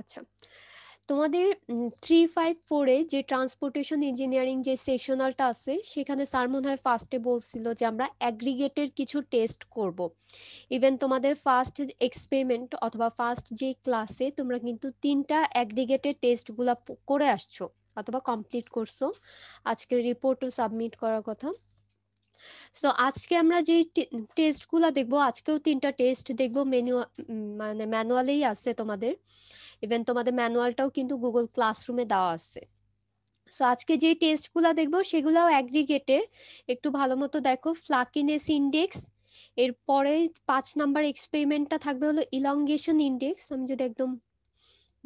আচ্ছা তোমাদের three five ফোরে যে ট্রান্সপোর্টেশন ইঞ্জিনিয়ারিং যে সেশনালটা আছে সেখানে স্যার মনে হয় ফার্স্টে বলছিল যে আমরা অ্যাগ্রিগেটের কিছু টেস্ট করব ইভেন তোমাদের ফার্স্ট এক্সপেরিমেন্ট অথবা ফার্স্ট যে ক্লাসে তোমরা কিন্তু তিনটা অ্যাগ্রিগেটের টেস্টগুলা করে আসছো অথবা কমপ্লিট করছো আজকের রিপোর্টও সাবমিট করার কথা সো আজকে আমরা যে টেস্টগুলো দেখবো আজকেও তিনটা টেস্ট দেখবো মেনু মানে ম্যানুয়ালেই আছে তোমাদের ইভেন তোমাদের ম্যানুয়ালটাও কিন্তু গুগল ক্লাসরুমে দেওয়া আছে সো আজকে যে টেস্টগুলো দেখবো সেগুলোও অ্যাগ্রিগেটের একটু ভালো মতো দেখো ফ্লাকিনেস ইন্ডেক্স এরপরে পাঁচ নাম্বার এক্সপেরিমেন্টটা থাকবে হলো ইলংগেশন ইন্ডেক্স আমি যদি একদম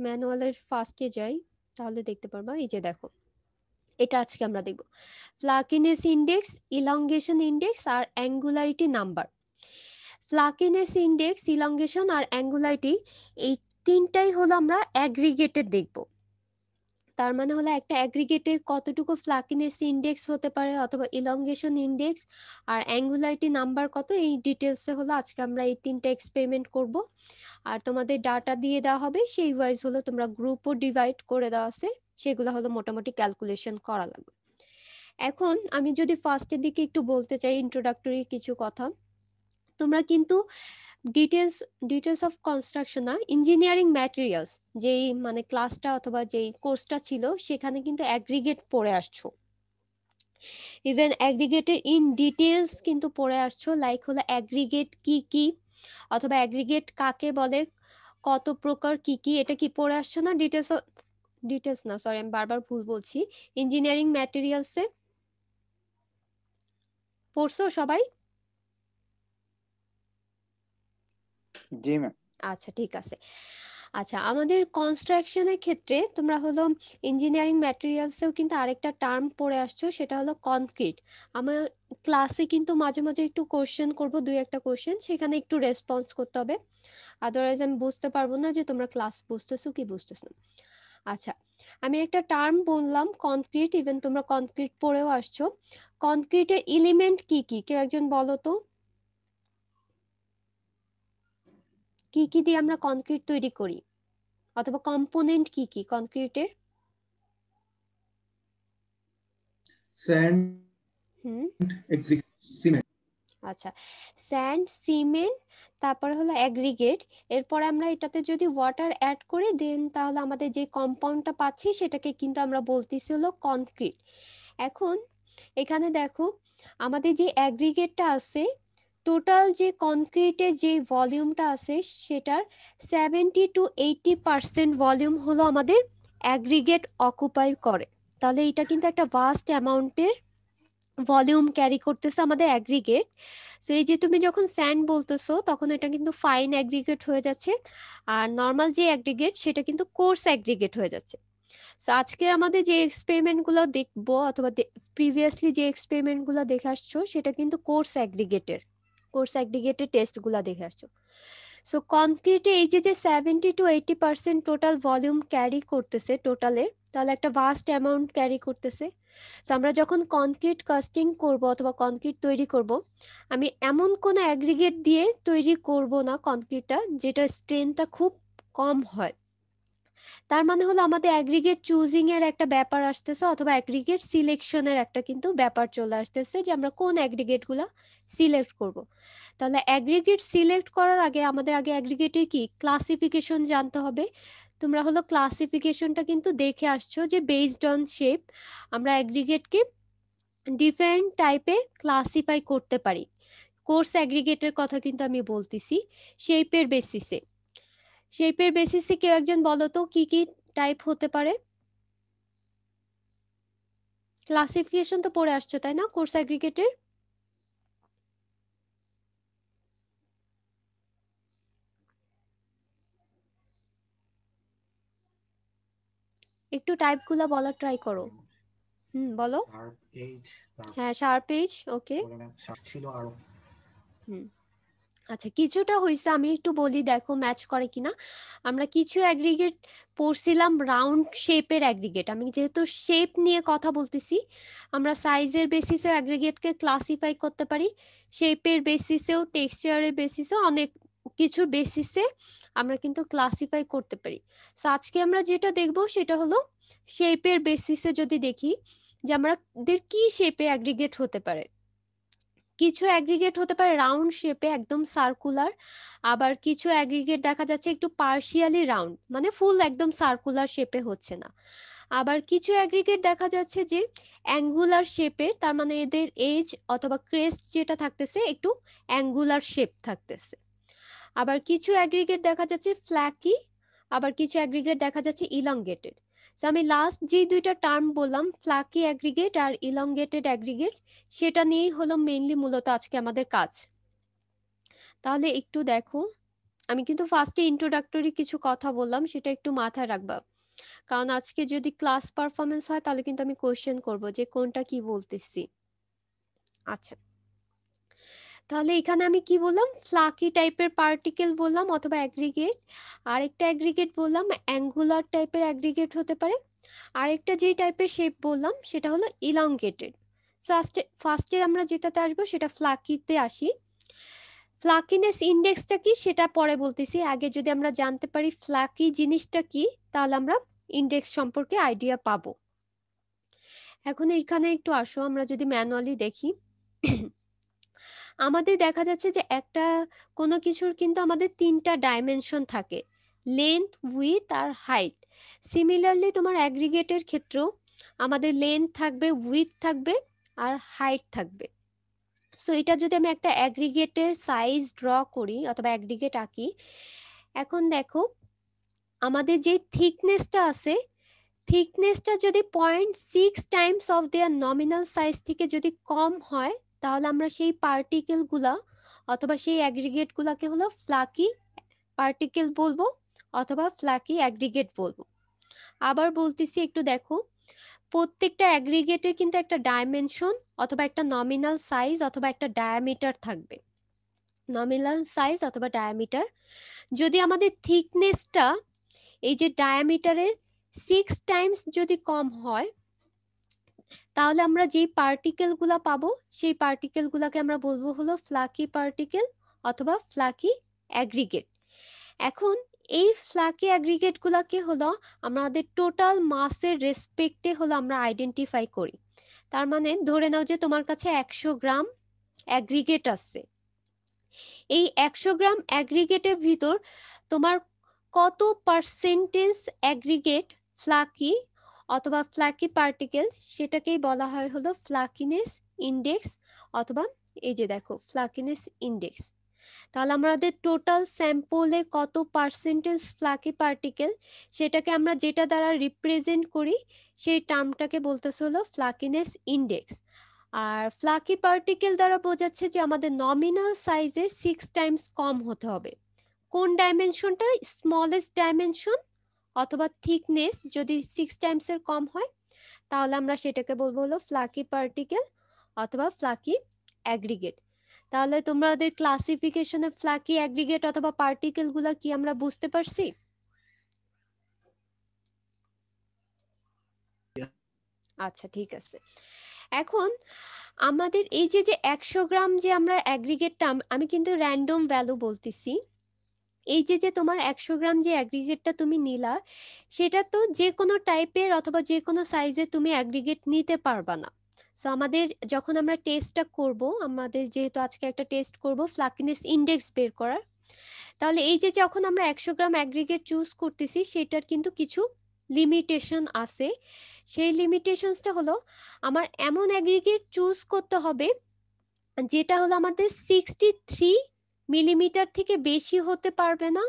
ম্যানুয়ালের ফার্স্টে যাই তাহলে দেখতে পারবা এই যে দেখো এটা আজকে আমরা দেখব ফ্লাকিনেস ইন্ডেক্স ইলংগেশন ইন্ডেক্স আর angularity number flakiness index elongation আর অ্যাঙ্গুলারিটি এই তিনটাই হলো আমরা অ্যাগ্রিগেটে দেখব তার মানে হলো একটা অ্যাগ্রিগেটে কতটুকু ফ্লাকিনেস ইন্ডেক্স হতে পারে অথবা ইলংগেশন ইন্ডেক্স আর অ্যাঙ্গুলারিটি নাম্বার কত এই ডিটেলসে হলো আজকে আমরা এই তিনটা এক্সপেরিমেন্ট করব আর তোমাদের ডাটা দিয়ে দেওয়া হবে সেই ওয়াইজ হলো তোমরা গ্রুপও ডিভাইড করে দেওয়া আছে সেগুলো হলো মোটামুটি ক্যালকুলেশন করা লাগবে এখন আমি যদি ফার্স্টের দিকে একটু বলতে চাই ইন্ট্রোডাক্টরি কিছু কথা তোমরা কিন্তু ডিটেলস ডিটেলস অফ কনস্ট্রাকশন না ইঞ্জিনিয়ারিং ম্যাটেরিয়ালস যেই মানে ক্লাসটা অথবা যেই কোর্সটা ছিল সেখানে কিন্তু অ্যাগ্রিগেট পড়ে আসছো ইভেন অ্যাগ্রিগেটের ইন ডিটেলস কিন্তু পড়ে আসছো লাইক হলো অ্যাগ্রিগেট কি কি অথবা অ্যাগ্রিগেট কাকে বলে কত প্রকার কি কি এটা কি পড়ে আসছো না ডিটেলস ডিটেলস না সরি আমি বারবার ভুল বলছি ইঞ্জিনিয়ারিং ম্যাটেরিয়ালসে পড়ছো সবাই জি ম্যাম আচ্ছা ঠিক আছে আচ্ছা আমাদের কনস্ট্রাকশনের ক্ষেত্রে তোমরা হলো ইঞ্জিনিয়ারিং ম্যাটেরিয়ালসেও কিন্তু আরেকটা টার্ম পড়ে আসছো সেটা হলো কনক্রিট আমার ক্লাসে কিন্তু মাঝে মাঝে একটু কোশ্চেন করব দুই একটা কোশ্চেন সেখানে একটু রেসপন্স করতে হবে আদারওয়াইজ আমি বুঝতে পারবো না যে তোমরা ক্লাস বুঝতেছো কি বুঝতেছো আচ্ছা আমি একটা টার্ম বললাম কনক্রিট ইভেন তোমরা কনক্রিট পড়েও আসছো কনক্রিটের এলিমেন্ট কি কি কেউ একজন বলো তো কি কি দিয়ে আমরা কনক্রিট তৈরি করি অথবা কম্পোনেন্ট কি কি কনক্রিটের আচ্ছা স্যান্ড সিমেন্ট তারপরে হলো অ্যাগ্রিগেট এরপরে আমরা এটাতে যদি ওয়াটার অ্যাড করি দেন তাহলে আমাদের যে কম্পাউন্ডটা পাচ্ছি সেটাকে কিন্তু আমরা বলতেছি হলো কনক্রিট এখন এখানে দেখো আমাদের যে অ্যাগ্রিগেটটা আছে টোটাল যে কনক্রিটে যে ভলিউমটা আছে সেটার seventy two eighty percent volume হলো আমাদের অ্যাগ্রিগেট অকুপাই করে তাহলে এটা কিন্তু একটা ভাস্ট অ্যামাউন্টের ভলিউম ক্যারি করতেছে আমাদের অ্যাগ্রিগেট সো এই যে তুমি যখন স্যান্ড বলতেছো তখন এটা কিন্তু ফাইন অ্যাগ্রিগেট হয়ে যাচ্ছে আর নর্মাল যে অ্যাগ্রিগেট সেটা কিন্তু কোর্স অ্যাগ্রিগেট হয়ে যাচ্ছে সো আজকে আমাদের যে এক্সপেরিমেন্টগুলো দেখবো অথবা প্রিভিয়াসলি যে এক্সপেরিমেন্টগুলো দেখে আসছো সেটা কিন্তু কোর্স অ্যাগ্রিগেটের কোর্স অ্যাগ্রিগেটেড টেস্টগুলো দেখে আসছো সো কনক্রিটে এই যে যে seventy two eighty percent total volume carry করতেছে টোটালের তাহলে একটা ভাস্ট অ্যামাউন্ট ক্যারি করতেছে তো আমরা যখন কনক্রিট কাস্টিং করব অথবা কনক্রিট তৈরি করব আমি এমন কোনো অ্যাগ্রিগেট দিয়ে তৈরি করব না কনক্রিটটা যেটার স্ট্রেনটা খুব কম হয় তার মানে হলো আমাদের অ্যাগ্রিগেট চুজিং এর একটা ব্যাপার আসতেছে অথবা অ্যাগ্রিগেট সিলেকশনের একটা কিন্তু ব্যাপার চলে আসতেছে যে আমরা কোন গুলা সিলেক্ট করব তাহলে অ্যাগ্রিগেট সিলেক্ট করার আগে আমাদের আগে অ্যাগ্রিগেটের কি ক্লাসিফিকেশন জানতে হবে তোমরা হলো ক্লাসিফিকেশনটা কিন্তু দেখে আসছো যে বেসড অন শেপ আমরা অ্যাগ্রিগেটকে ডিফারেন্ট টাইপে ক্লাসিফাই করতে পারি কোর্স অ্যাগ্রিগেটের কথা কিন্তু আমি বলতেছি শেপের বেসিসে শেপের বেসিসে কেউ একজন বলো তো কি কি টাইপ হতে পারে ক্লাসিফিকেশন তো পড়ে আসছো তাই না কোর্স অ্যাগ্রিগেটের একটু টাইপগুলো বলার ট্রাই করো হুম বলো হ্যাঁ শার্প এজ ওকে ছিল আরো হুম আচ্ছা কিছুটা হয়েছে আমি একটু বলি দেখো ম্যাচ করে কিনা আমরা কিছু অ্যাগ্রিগেট পড়ছিলাম রাউন্ড শেপের অ্যাগ্রিগেট আমি যেহেতু শেপ নিয়ে কথা বলতেছি আমরা সাইজের বেসিসে অ্যাগ্রিগেটকে ক্লাসিফাই করতে পারি শেপের বেসিসেও টেক্সচারের বেসিসেও অনেক কিছু বেসিসে আমরা কিন্তু ক্লাসিফাই করতে পারি সো আজকে আমরা যেটা দেখব সেটা হলো শেপের বেসিসে যদি দেখি যে আমাদের কি শেপে অ্যাগ্রিগেট হতে পারে কিছু অ্যাগ্রিগেট হতে পারে রাউন্ড শেপে একদম সার্কুলার আবার কিছু অ্যাগ্রিগেট দেখা যাচ্ছে একটু পার্শিয়ালি রাউন্ড মানে ফুল একদম সার্কুলার শেপে হচ্ছে না আবার কিছু অ্যাগ্রিগেট দেখা যাচ্ছে যে অ্যাঙ্গুলার শেপের তার মানে এদের এজ অথবা ক্রেস্ট যেটা থাকতেছে একটু অ্যাঙ্গুলার শেপ থাকতেছে আবার কিছু অ্যাগ্রিগেট দেখা যাচ্ছে ফ্ল্যাকি আবার কিছু অ্যাগ্রিগেট দেখা যাচ্ছে ইলাঙ্গেটেড তো আমি লাস্ট যে দুইটা টার্ম বললাম ফ্লাকি অ্যাগ্রিগেট আর ইলংগেটেড অ্যাগ্রিগেট সেটা নিয়েই হলো মেইনলি মূলত আজকে আমাদের কাজ তাহলে একটু দেখো আমি কিন্তু ফার্স্টে ইন্ট্রোডাক্টরি কিছু কথা বললাম সেটা একটু মাথায় রাখবা কারণ আজকে যদি ক্লাস পারফরমেন্স হয় তাহলে কিন্তু আমি কোয়েশ্চেন করব যে কোনটা কি বলতেছি আচ্ছা তাহলে এখানে আমি কি বললাম ফ্লাকি টাইপের পার্টিকেল বললাম অথবা অ্যাগ্রিগেট আরেকটা অ্যাগ্রিগেট বললাম অ্যাঙ্গুলার টাইপের অ্যাগ্রিগেট হতে পারে আরেকটা যেই টাইপের শেপ বললাম সেটা হলো ইলংগেটেড ফার্স্টে ফার্স্টে আমরা যেটাতে আসবো সেটা ফ্লাকিতে আসি ফ্লাকিনেস ইন্ডেক্সটা কি সেটা পরে বলতেছি আগে যদি আমরা জানতে পারি ফ্লাকি জিনিসটা কি তাহলে আমরা ইন্ডেক্স সম্পর্কে আইডিয়া পাবো এখন এখানে একটু আসো আমরা যদি ম্যানুয়ালি দেখি আমাদের দেখা যাচ্ছে যে একটা কোনো কিছুর কিন্তু আমাদের তিনটা ডাইমেনশন থাকে লেন্থ উইথ আর হাইট সিমিলারলি তোমার অ্যাগ্রিগেটের ক্ষেত্রেও আমাদের লেন্থ থাকবে উইথ থাকবে আর হাইট থাকবে সো এটা যদি আমি একটা অ্যাগ্রিগেটের সাইজ ড্র করি অথবা অ্যাগ্রিগেট আঁকি এখন দেখো আমাদের যে থিকনেসটা আছে থিকনেসটা যদি point six times of their nominal size থেকে যদি কম হয় তাহলে আমরা সেই পার্টিকেল গুলা অথবা সেই অ্যাগ্রিগেট গুলাকে হলো ফ্লাকি পার্টিকেল বলবো অথবা ফ্লাকি অ্যাগ্রিগেট বলবো আবার বলতেছি একটু দেখো প্রত্যেকটা অ্যাগ্রিগেটের কিন্তু একটা ডাইমেনশন অথবা একটা নমিনাল সাইজ অথবা একটা ডায়ামিটার থাকবে নমিনাল সাইজ অথবা ডায়ামিটার যদি আমাদের থিকনেসটা এই যে ডায়ামিটারের সিক্স টাইমস যদি কম হয় তাহলে আমরা যেই পার্টিকেল গুলা পাবো সেই পার্টিকেল গুলাকে আমরা বলবো হলো ফ্লাকি পার্টিকেল অথবা ফ্লাকি অ্যাগ্রিগেট এখন এই ফ্লাকি অ্যাগ্রিগেট গুলাকে হলো আমাদের টোটাল মাসের রেসপেক্টে হলো আমরা আইডেন্টিফাই করি তার মানে ধরে নাও যে তোমার কাছে একশো গ্রাম অ্যাগ্রিগেট আছে এই একশো গ্রাম অ্যাগ্রিগেটের ভিতর তোমার কত পার্সেন্টেজ অ্যাগ্রিগেট ফ্লাকি অথবা ফ্ল্যাকি পার্টিকেল সেটাকেই বলা হয় হলো ফ্ল্যাকিনেস ইন্ডেক্স অথবা এই যে দেখো ফ্ল্যাকিনেস ইন্ডেক্স তাহলে আমাদের টোটাল স্যাম্পলে কত পার্সেন্টেজ ফ্ল্যাকি পার্টিকেল সেটাকে আমরা যেটা দ্বারা রিপ্রেজেন্ট করি সেই টার্মটাকে বলতেছে হলো ফ্লাকিনেস ইন্ডেক্স আর ফ্ল্যাকি পার্টিকেল দ্বারা বোঝাচ্ছে যে আমাদের নমিনাল সাইজের সিক্স টাইমস কম হতে হবে কোন ডাইমেনশনটা স্মলেস্ট ডাইমেনশন অথবা থিকনেস যদি সিক্স টাইমস এর কম হয় তাহলে আমরা সেটাকে বলবো হলো ফ্লাকি পার্টিকেল অথবা ফ্লাকি অ্যাগ্রিগেট তাহলে তোমাদের ক্লাসিফিকেশনে ফ্লাকি অ্যাগ্রিগেট অথবা পার্টিকেল গুলো কি আমরা বুঝতে পারছি আচ্ছা ঠিক আছে এখন আমাদের এই যে যে একশো গ্রাম যে আমরা অ্যাগ্রিগেট টার্ম আমি কিন্তু র্যান্ডম ভ্যালু বলতেছি এই যে যে তোমার একশো গ্রাম যে অ্যাগ্রিগেটটা তুমি নিলা সেটা তো যে কোনো টাইপের অথবা যে কোনো সাইজে তুমি অ্যাগ্রিগেট নিতে পারবা না সো আমাদের যখন আমরা টেস্টটা করব আমাদের যেহেতু আজকে একটা টেস্ট করব ফ্লাকিনেস ইন্ডেক্স বের করার তাহলে এই যে যখন আমরা একশো গ্রাম অ্যাগ্রিগেট চুজ করতেছি সেটার কিন্তু কিছু লিমিটেশন আছে সেই লিমিটেশনসটা হলো আমার এমন অ্যাগ্রিগেট চুজ করতে হবে যেটা হলো আমাদের সিক্সটি থ্রি মিলিমিটার থেকে বেশি হতে পারবে না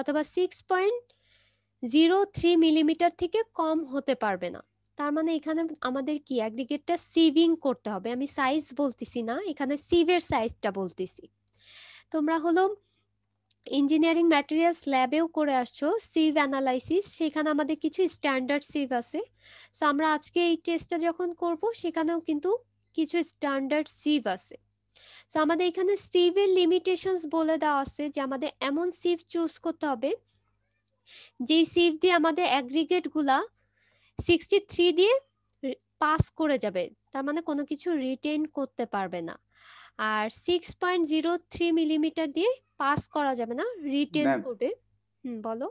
অথবা six point zero three millimetre থেকে কম হতে পারবে না তার মানে এখানে আমাদের কি অ্যাগ্রিগেটটা সিভিং করতে হবে আমি সাইজ বলতেছি না এখানে সিভের সাইজটা বলতেছি তোমরা হলো ইঞ্জিনিয়ারিং ম্যাটেরিয়ালস ল্যাবেও করে আসছো সিভ অ্যানালাইসিস সেখানে আমাদের কিছু স্ট্যান্ডার্ড সিভ আছে সো আমরা আজকে এই টেস্টটা যখন করব সেখানেও কিন্তু কিছু স্ট্যান্ডার্ড সিভ আছে তো আমাদের এখানে সিভের লিমিটেশনস বলে দেওয়া আছে যে আমাদের এমন সিভ চুজ করতে হবে যে সিভ দিয়ে আমাদের অ্যাগ্রিগেটগুলা সিক্সটি থ্রি দিয়ে পাস করে যাবে তার মানে কোনো কিছু রিটেন করতে পারবে না আর six point zero three millimetre দিয়ে পাস করা যাবে না রিটেন করবে হুম বলো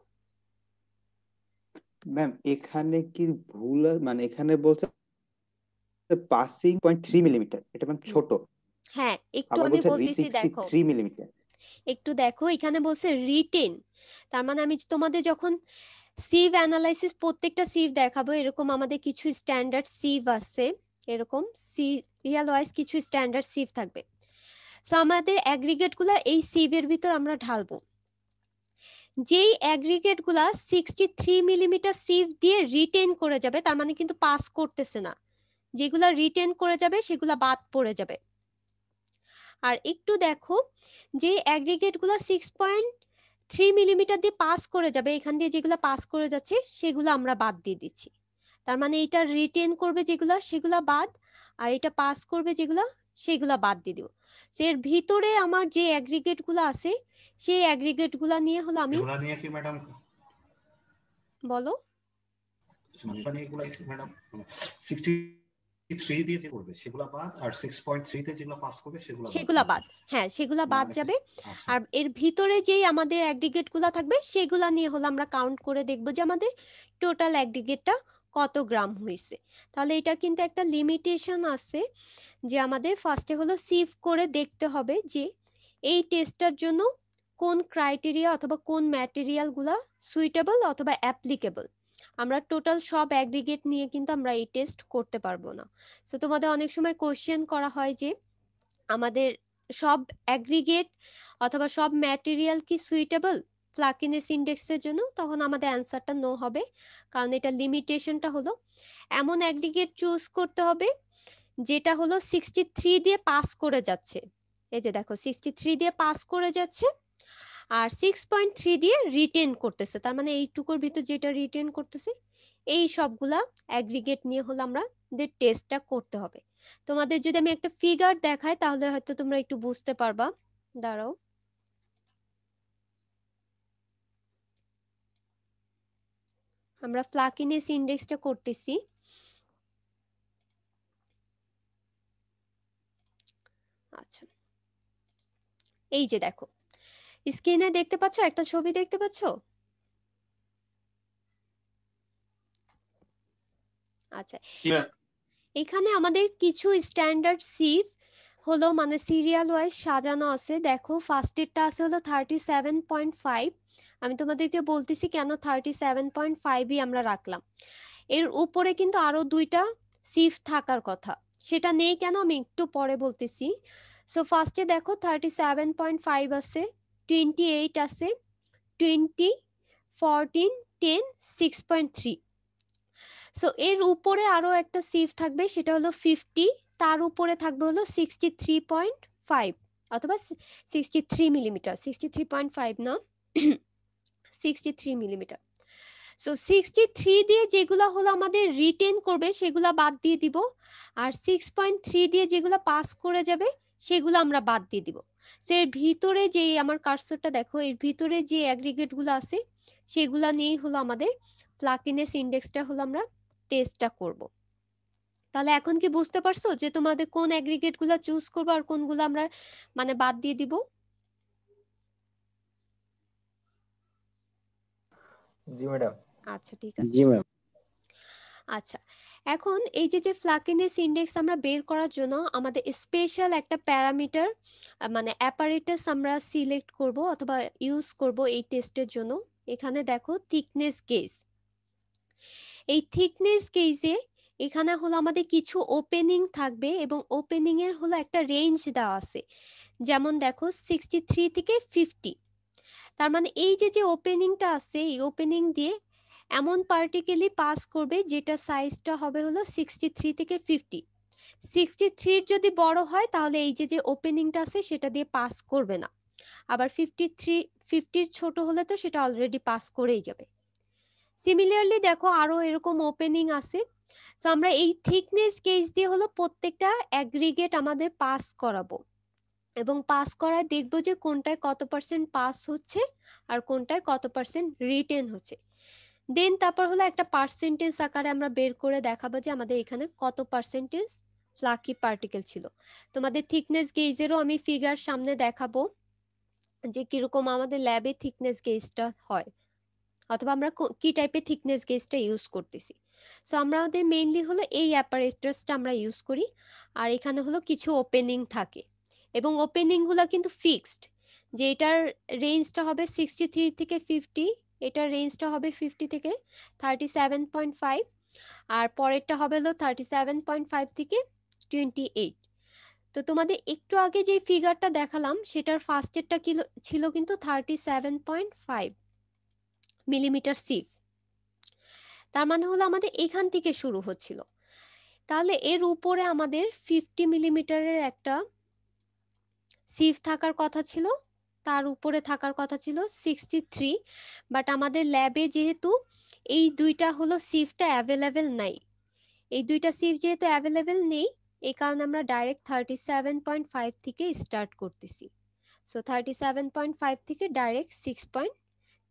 ম্যাম এখানে কি ভুল মানে এখানে বলছে পাসিং পয়েন্ট থ্রি মিলিমিটার এটা ম্যাম ছোট হ্যাঁ একটু আমি বলতেছি দেখো একটু দেখো এখানে বলছে রিটেন তার মানে আমি তোমাদের যখন সিভ অ্যানালাইসিস প্রত্যেকটা সিভ দেখাবো এরকম আমাদের কিছু স্ট্যান্ডার্ড সিভ আছে এরকম সিরিয়াল ওয়াইজ কিছু স্ট্যান্ডার্ড সিভ থাকবে সো আমাদের অ্যাগ্রিগেটগুলো এই সিভের ভিতর আমরা ঢালবো যেই অ্যাগ্রিগেটগুলো সিক্সটি থ্রি মিলিমিটার সিভ দিয়ে রিটেন করে যাবে তার মানে কিন্তু পাস করতেছে না যেগুলো রিটেন করে যাবে সেগুলো বাদ পড়ে যাবে আর একটু দেখো যে অ্যাগ্রিগেটগুলো সিক্স পয়েন্ট থ্রি মিলিমিটার দিয়ে পাস করে যাবে এখান দিয়ে যেগুলো পাস করে যাচ্ছে সেগুলো আমরা বাদ দিয়ে দিচ্ছি তার মানে এটা রিটেন করবে যেগুলো সেগুলো বাদ আর এটা পাস করবে যেগুলো সেগুলো বাদ দিয়ে দিব এর ভিতরে আমার যে অ্যাগ্রিগেটগুলো আছে সেই অ্যাগ্রিগেটগুলো নিয়ে হলো আমি বলো মানে এগুলো ম্যাডাম 60 থ্রি বাদ হ্যাঁ বাদ মানে যাবে আচ্ছা। আর এর ভিতরে যেই আমাদের অ্যাগ্রিগেট গুলো থাকবে সেগুলো নিয়ে আমরা কাউন্ট করে যে আমাদের টোটাল কত গ্রাম হয়েছে তাহলে এটা কিন্তু একটা লিমিটেশন আছে যে আমাদের ফার্স্টে হলো সিভ করে দেখতে হবে যে এই টেস্টটার জন্য কোন ক্রাইটেরিয়া অথবা কোন গুলা সুইটেবল অথবা অ্যাপ্লিকেবল আমরা টোটাল সব অ্যাগ্রিগেট নিয়ে কিন্তু আমরা এই টেস্ট করতে পারবো না সো তোমাদের অনেক সময় কোশ্চেন করা হয় যে আমাদের সব অ্যাগ্রিগেট অথবা সব ম্যাটেরিয়াল কি সুইটেবল ফ্লাকিনেস ইন্ডেক্সের জন্য তখন আমাদের অ্যান্সারটা নো হবে কারণ এটা লিমিটেশনটা হলো এমন অ্যাগ্রিগেট চুজ করতে হবে যেটা হলো সিক্সটি থ্রি দিয়ে পাস করে যাচ্ছে এই যে দেখো সিক্সটি থ্রি দিয়ে পাস করে যাচ্ছে আর সিক্স পয়েন্ট থ্রি দিয়ে রিটেন করতেছে তার মানে এইটুকুর ভিতর যেটা রিটেন করতেছে এই সবগুলা অ্যাগ্রিগেট নিয়ে হলো আমরা টেস্টটা করতে হবে তোমাদের যদি আমি একটা ফিগার দেখাই তাহলে হয়তো তোমরা একটু বুঝতে পারবা দাঁড়াও আমরা ফ্লাকিনেস ইন্ডেক্সটা করতেছি আচ্ছা এই যে দেখো স্ক্রিনে দেখতে পাচ্ছ একটা ছবি দেখতে পাচ্ছ আচ্ছা এখানে আমাদের কিছু স্ট্যান্ডার্ড সিফ হলো মানে সিরিয়াল ওয়াইজ সাজানো আছে দেখো ফার্স্টেরটা আছে হলো থার্টি সেভেন পয়েন্ট ফাইভ আমি তোমাদেরকে বলতেছি কেন থার্টি সেভেন পয়েন্ট ফাইভই আমরা রাখলাম এর উপরে কিন্তু আরো দুইটা সিফ থাকার কথা সেটা নেই কেন আমি একটু পরে বলতেছি সো ফার্স্টে দেখো থার্টি সেভেন পয়েন্ট ফাইভ আছে টোয়েন্টি এইট আছে twenty fourteen ten six point three so এর উপরে আরও একটা সিফ থাকবে সেটা হলো ফিফটি তার উপরে থাকবে হলো সিক্সটি থ্রি পয়েন্ট ফাইভ অথবা sixty three millimetre sixty three point five না sixty three millimetre so sixty three দিয়ে যেগুলো হলো আমাদের রিটেন করবে সেগুলো বাদ দিয়ে দিব আর সিক্স পয়েন্ট থ্রি দিয়ে যেগুলো পাস করে যাবে সেগুলো আমরা বাদ দিয়ে দিব সো এর ভিতরে যে আমার কার্সরটা দেখো এর ভিতরে যে গুলো আছে সেগুলা নিয়েই হলো আমাদের প্লাকিনেস ইন্ডেক্সটা হলো আমরা টেস্টটা করব তাহলে এখন কি বুঝতে পারছো যে তোমাদের কোন গুলো চুজ করবো আর কোনগুলো আমরা মানে বাদ দিয়ে দিব জি ম্যাডাম আচ্ছা ঠিক আছে জি ম্যাম আচ্ছা এখন এই যে যে ফ্লাকিনেস ইন্ডেক্স আমরা বের করার জন্য আমাদের স্পেশাল একটা প্যারামিটার মানে অ্যাপারেটাস আমরা সিলেক্ট করব অথবা ইউজ করব এই টেস্টের জন্য এখানে দেখো থিকনেস গেজ এই থিকনেস গেজে এখানে হলো আমাদের কিছু ওপেনিং থাকবে এবং ওপেনিং এর হলো একটা রেঞ্জ দেওয়া আছে যেমন দেখো সিক্সটি থ্রি থেকে ফিফটি তার মানে এই যে যে ওপেনিংটা আছে এই ওপেনিং দিয়ে এমন পার্টিকেলই পাস করবে যেটা সাইজটা হবে হলো সিক্সটি থ্রি থেকে ফিফটি সিক্সটি থ্রির যদি বড় হয় তাহলে এই যে যে ওপেনিংটা আছে সেটা দিয়ে পাস করবে না আবার ফিফটি থ্রি ফিফটির ছোট হলে তো সেটা অলরেডি পাস করেই যাবে সিমিলারলি দেখো আরও এরকম ওপেনিং আছে তো আমরা এই থিকনেস গেজ দিয়ে হলো প্রত্যেকটা অ্যাগ্রিগেট আমাদের পাস করাবো এবং পাস করায় দেখবো যে কোনটায় কত পার্সেন্ট পাস হচ্ছে আর কোনটায় কত পার্সেন্ট রিটেন হচ্ছে দেন তারপর হলো একটা পার্সেন্টেজ আকারে আমরা বের করে দেখাবো যে আমাদের এখানে কত পার্সেন্টেজ ফ্লাকি পার্টিকেল ছিল তোমাদের থিকনেস গেজেরও আমি ফিগার সামনে দেখাবো যে কিরকম আমাদের ল্যাবে থিকনেস গেজটা হয় অথবা আমরা কি টাইপের থিকনেস গেজটা ইউজ করতেছি সো আমরা আমাদের মেইনলি হলো এই অ্যাপারেটাসটা আমরা ইউজ করি আর এখানে হলো কিছু ওপেনিং থাকে এবং ওপেনিংগুলো কিন্তু ফিক্সড যে এটার রেঞ্জটা হবে সিক্সটি থ্রি থেকে ফিফটি এটার রেঞ্জটা হবে ফিফটি থেকে থার্টি সেভেন পয়েন্ট ফাইভ আর পরেরটা হবে হলো থার্টি সেভেন পয়েন্ট ফাইভ থেকে টোয়েন্টি এইট তো তোমাদের একটু আগে যে ফিগারটা দেখালাম সেটার ফার্স্টেরটা ছিল কিন্তু thirty seven point five millimetre sieve তার মানে হলো আমাদের এখান থেকে শুরু হচ্ছিল তাহলে এর উপরে আমাদের ফিফটি মিলিমিটারের একটা সিভ থাকার কথা ছিল তার উপরে থাকার কথা ছিল সিক্সটি থ্রি বাট আমাদের ল্যাবে যেহেতু এই দুইটা হলো সিফটা অ্যাভেলেবেল নাই এই দুইটা সিফ যেহেতু অ্যাভেলেবেল নেই এই কারণে আমরা direct thirty seven point five থেকে স্টার্ট করতেছি so thirty seven point five থেকে ডাইরেক্ট সিক্স পয়েন্ট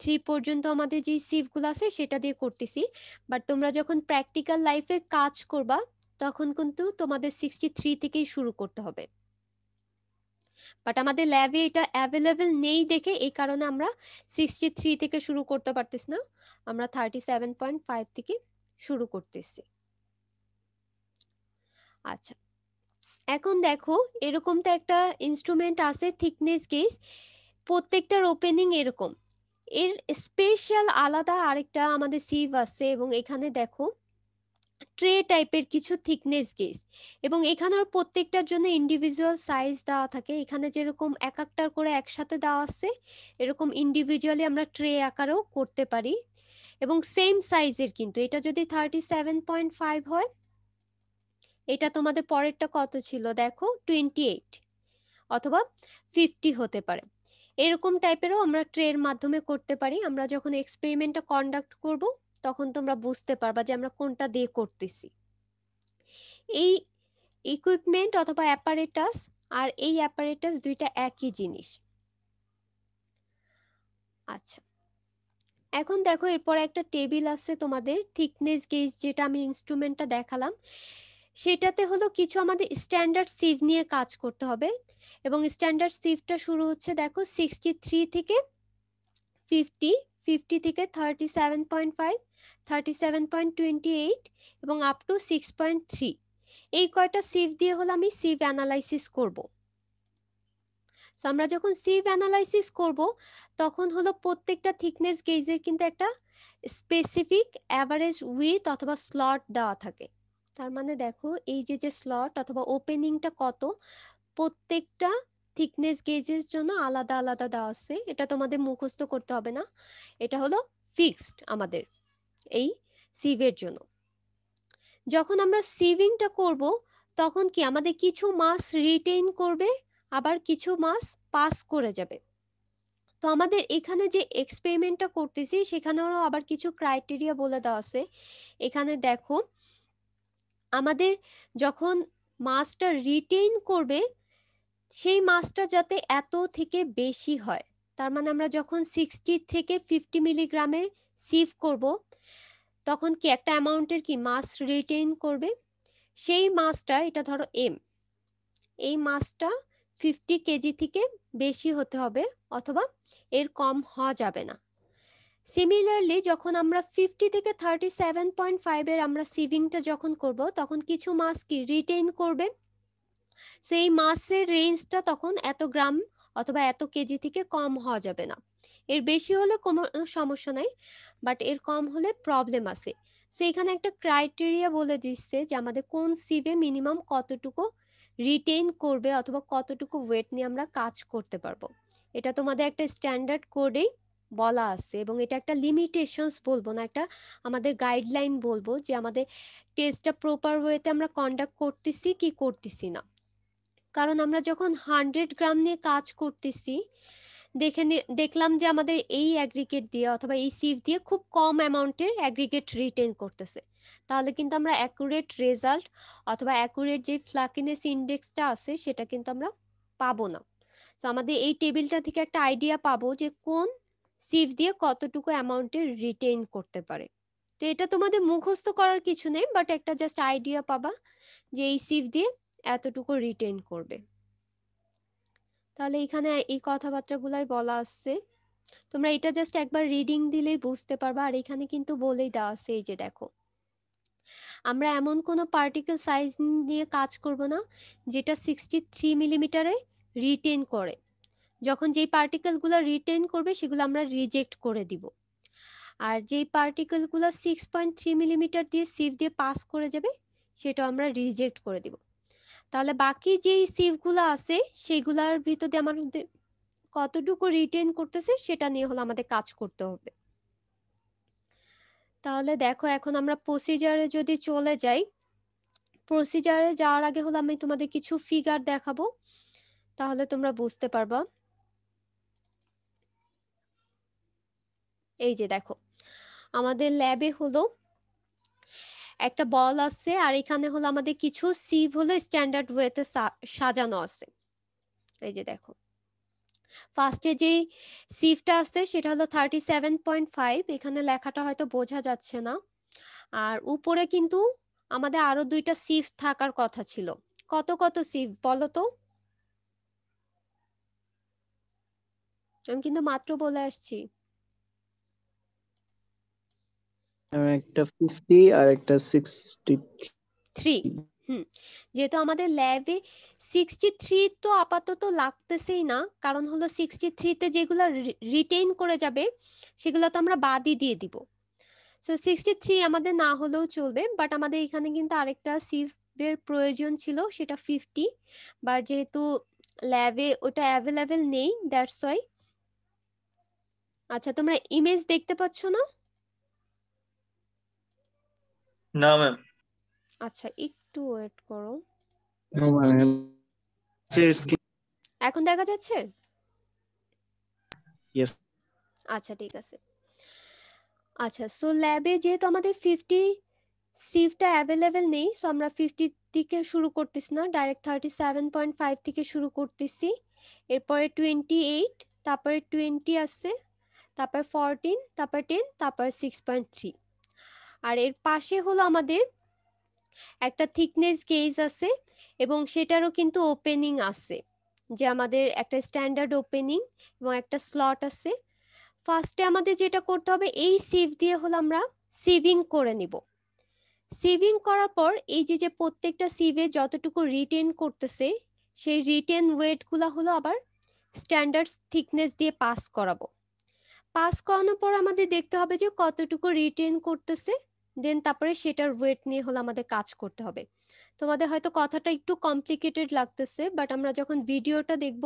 থ্রি পর্যন্ত আমাদের যে সিফগুলো আছে সেটা দিয়ে করতেছি বাট তোমরা যখন প্র্যাকটিক্যাল লাইফে কাজ করবা তখন কিন্তু তোমাদের সিক্সটি থ্রি থেকেই শুরু করতে হবে বাট আমাদের ল্যাবে এটা অ্যাভেলেবেল নেই দেখে এই কারণে আমরা সিক্সটি থ্রি থেকে শুরু করতে পারতেছি না আমরা থার্টি সেভেন পয়েন্ট ফাইভ থেকে শুরু করতেছি আচ্ছা এখন দেখো এরকম তো একটা ইনস্ট্রুমেন্ট আছে থিকনেস গেজ প্রত্যেকটার ওপেনিং এরকম এর স্পেশাল আলাদা আরেকটা আমাদের সিভ আছে এবং এখানে দেখো ট্রে টাইপের কিছু থিকনেস গেজ এবং এখানের প্রত্যেকটার জন্য ইন্ডিভিজুয়াল সাইজ দেওয়া থাকে এখানে যেরকম এক একটার করে একসাথে দেওয়া আছে এরকম ইন্ডিভিজুয়ালি আমরা ট্রে আকারেও করতে পারি এবং সেম সাইজের কিন্তু এটা যদি থার্টি সেভেন পয়েন্ট ফাইভ হয় এটা তোমাদের পরেরটা কত ছিল দেখো টোয়েন্টি এইট অথবা ফিফটি হতে পারে এরকম টাইপেরও আমরা ট্রের মাধ্যমে করতে পারি আমরা যখন এক্সপেরিমেন্টটা কন্ডাক্ট করব তখন তোমরা বুঝতে পারবা যে আমরা কোনটা দিয়ে করতেছি এই ইকুইপমেন্ট অথবা অ্যাপারেটাস আর এই অ্যাপারেটাস দুইটা একই জিনিস আচ্ছা এখন দেখো এরপর একটা টেবিল আছে তোমাদের থিকনেস গেজ যেটা আমি ইনস্ট্রুমেন্টটা দেখালাম সেটাতে হলো কিছু আমাদের স্ট্যান্ডার্ড সিভ নিয়ে কাজ করতে হবে এবং স্ট্যান্ডার্ড সিভটা শুরু হচ্ছে দেখো সিক্সটি থ্রি থেকে ফিফটি ফিফটি থেকে thirty seven point five thirty seven point twenty eight এবং up to six point three এই কয়টা সিভ দিয়ে হলো আমি সিভ অ্যানালাইসিস করব সো আমরা যখন সিভ অ্যানালাইসিস করব তখন হলো প্রত্যেকটা থিকনেস গেজের কিন্তু একটা স্পেসিফিক অ্যাভারেজ উইথ অথবা স্লট দেওয়া থাকে তার মানে দেখো এই যে যে স্লট অথবা ওপেনিংটা কত প্রত্যেকটা থিকনেস গেজের জন্য আলাদা আলাদা দেওয়া আছে এটা তোমাদের মুখস্থ করতে হবে না এটা হলো ফিক্সড আমাদের এই সিভের জন্য যখন আমরা সিভিংটা করব তখন কি আমাদের কিছু মাস রিটেইন করবে আবার কিছু মাস পাস করে যাবে তো আমাদের এখানে যে এক্সপেরিমেন্টটা করতেছি সেখানেও আবার কিছু ক্রাইটেরিয়া বলে দেওয়া আছে এখানে দেখো আমাদের যখন মাসটা রিটেইন করবে সেই মাছটা যাতে এত থেকে বেশি হয় তার মানে আমরা যখন সিক্সটি থেকে ফিফটি মিলিগ্রামে সিভ করব তখন কি একটা অ্যামাউন্টের কি মাছ রিটেইন করবে সেই মাছটা এটা ধরো এম এই মাছটা ফিফটি কেজি থেকে বেশি হতে হবে অথবা এর কম হওয়া যাবে না সিমিলারলি যখন আমরা ফিফটি থেকে থার্টি সেভেন পয়েন্ট ফাইভের আমরা সিভিংটা যখন করব তখন কিছু মাছ কি রিটেইন করবে সো এই মাসের রেঞ্জটা তখন এত গ্রাম অথবা এত কেজি থেকে কম হওয়া যাবে না এর বেশি হলে কোনো সমস্যা নাই বাট এর কম হলে প্রবলেম আছে সো এখানে একটা ক্রাইটেরিয়া বলে দিচ্ছে যে আমাদের কোন সিভে মিনিমাম কতটুকু রিটেইন করবে অথবা কতটুকু ওয়েট নিয়ে আমরা কাজ করতে পারবো এটা তোমাদের একটা স্ট্যান্ডার্ড কোডেই বলা আছে এবং এটা একটা লিমিটেশনস বলবো না একটা আমাদের গাইডলাইন বলবো যে আমাদের টেস্টটা প্রপার ওয়েতে আমরা কন্ডাক্ট করতেছি কি করতেছি না কারণ আমরা যখন হান্ড্রেড গ্রাম নিয়ে কাজ করতেছি দেখে দেখলাম যে আমাদের এই অ্যাগ্রিগেট দিয়ে অথবা এই সিভ দিয়ে খুব কম অ্যামাউন্টের অ্যাগ্রিগেট রিটেন করতেছে তাহলে কিন্তু আমরা অ্যাকুরেট রেজাল্ট অথবা অ্যাকুরেট যে ফ্লাকিনেস ইন্ডেক্সটা আছে সেটা কিন্তু আমরা পাবো না তো আমাদের এই টেবিলটা থেকে একটা আইডিয়া পাবো যে কোন সিভ দিয়ে কতটুকু অ্যামাউন্টের রিটেন করতে পারে তো এটা তোমাদের মুখস্থ করার কিছু নেই বাট একটা জাস্ট আইডিয়া পাবা যে এই সিভ দিয়ে এতটুকু রিটেন করবে তাহলে এখানে এই কথাবার্তাগুলাই বলা আছে তোমরা এটা জাস্ট একবার রিডিং দিলেই বুঝতে পারবা আর এখানে কিন্তু বলেই দেওয়া আছে এই যে দেখো আমরা এমন কোনো পার্টিকেল সাইজ নিয়ে কাজ করব না যেটা সিক্সটি থ্রি মিলিমিটারে রিটেন করে যখন যেই পার্টিকেলগুলো রিটেন করবে সেগুলো আমরা রিজেক্ট করে দিব আর যেই পার্টিকেলগুলো সিক্স পয়েন্ট থ্রি মিলিমিটার দিয়ে সিভ দিয়ে পাস করে যাবে সেটা আমরা রিজেক্ট করে দিব তাহলে বাকি যেই সিভগুলো আছে সেইগুলার ভিতরে আমার কতটুকু রিটেন করতেছে সেটা নিয়ে হলো আমাদের কাজ করতে হবে তাহলে দেখো এখন আমরা প্রসিজারে যদি চলে যাই প্রসিজারে যাওয়ার আগে হলো আমি তোমাদের কিছু ফিগার দেখাবো তাহলে তোমরা বুঝতে পারবা এই যে দেখো আমাদের ল্যাবে হলো একটা বল আছে আর এখানে হলো আমাদের কিছু সিভ হলো স্ট্যান্ডার্ড ওয়েতে সাজানো আছে এই যে দেখো ফার্স্টে যে সিভটা আছে সেটা হলো থার্টি সেভেন পয়েন্ট ফাইভ এখানে লেখাটা হয়তো বোঝা যাচ্ছে না আর উপরে কিন্তু আমাদের আরো দুইটা সিভ থাকার কথা ছিল কত কত সিভ বলো তো আমি কিন্তু মাত্র বলে আসছি একটা আর একটা যেহেতু আমাদের ল্যাবে তো আপাতত লাগতেছেই না কারণ হলো যেগুলো রিটেইন করে যাবে সেগুলো তো আমরা বাদই দিয়ে দিব সো আমাদের না হলেও চলবে বাট আমাদের এখানে কিন্তু আরেকটা সিভের প্রয়োজন ছিল সেটা ফিফটি বাট যেহেতু ল্যাবে ওটা অ্যাভেলেবেল নেই দ্যাটস ওয়াই আচ্ছা তোমরা ইমেজ দেখতে পাচ্ছ না না ম্যাম আচ্ছা একটু ওয়েট করো এখন দেখা যাচ্ছে আচ্ছা ঠিক আছে আচ্ছা সো ল্যাবে যেহেতু আমাদের ফিফটি সিভটা অ্যাভেলেবেল নেই সো আমরা ফিফটি থেকে শুরু করতেছি না direct thirty seven point five থেকে শুরু করতেছি এরপরে টোয়েন্টি এইট তারপরে টোয়েন্টি আছে তারপর ফরটিন তারপর টেন তারপর সিক্স পয়েন্ট থ্রি আর এর পাশে হলো আমাদের একটা থিকনেস গেজ আছে এবং সেটারও কিন্তু ওপেনিং আছে যে আমাদের একটা স্ট্যান্ডার্ড ওপেনিং এবং একটা স্লট আছে ফার্স্টে আমাদের যেটা করতে হবে এই সিভ দিয়ে হলো আমরা সিভিং করে নিব সিভিং করার পর এই যে যে প্রত্যেকটা সিভে যতটুকু রিটেন করতেছে সেই রিটেন ওয়েটগুলো হলো আবার স্ট্যান্ডার্ড থিকনেস দিয়ে পাস করাবো পাস করানোর পর আমাদের দেখতে হবে যে কতটুকু রিটেন করতেছে দেন তারপরে সেটার ওয়েট নিয়ে হলো আমাদের কাজ করতে হবে তোমাদের হয়তো কথাটা একটু কমপ্লিকেটেড লাগতেছে বাট আমরা যখন ভিডিওটা দেখব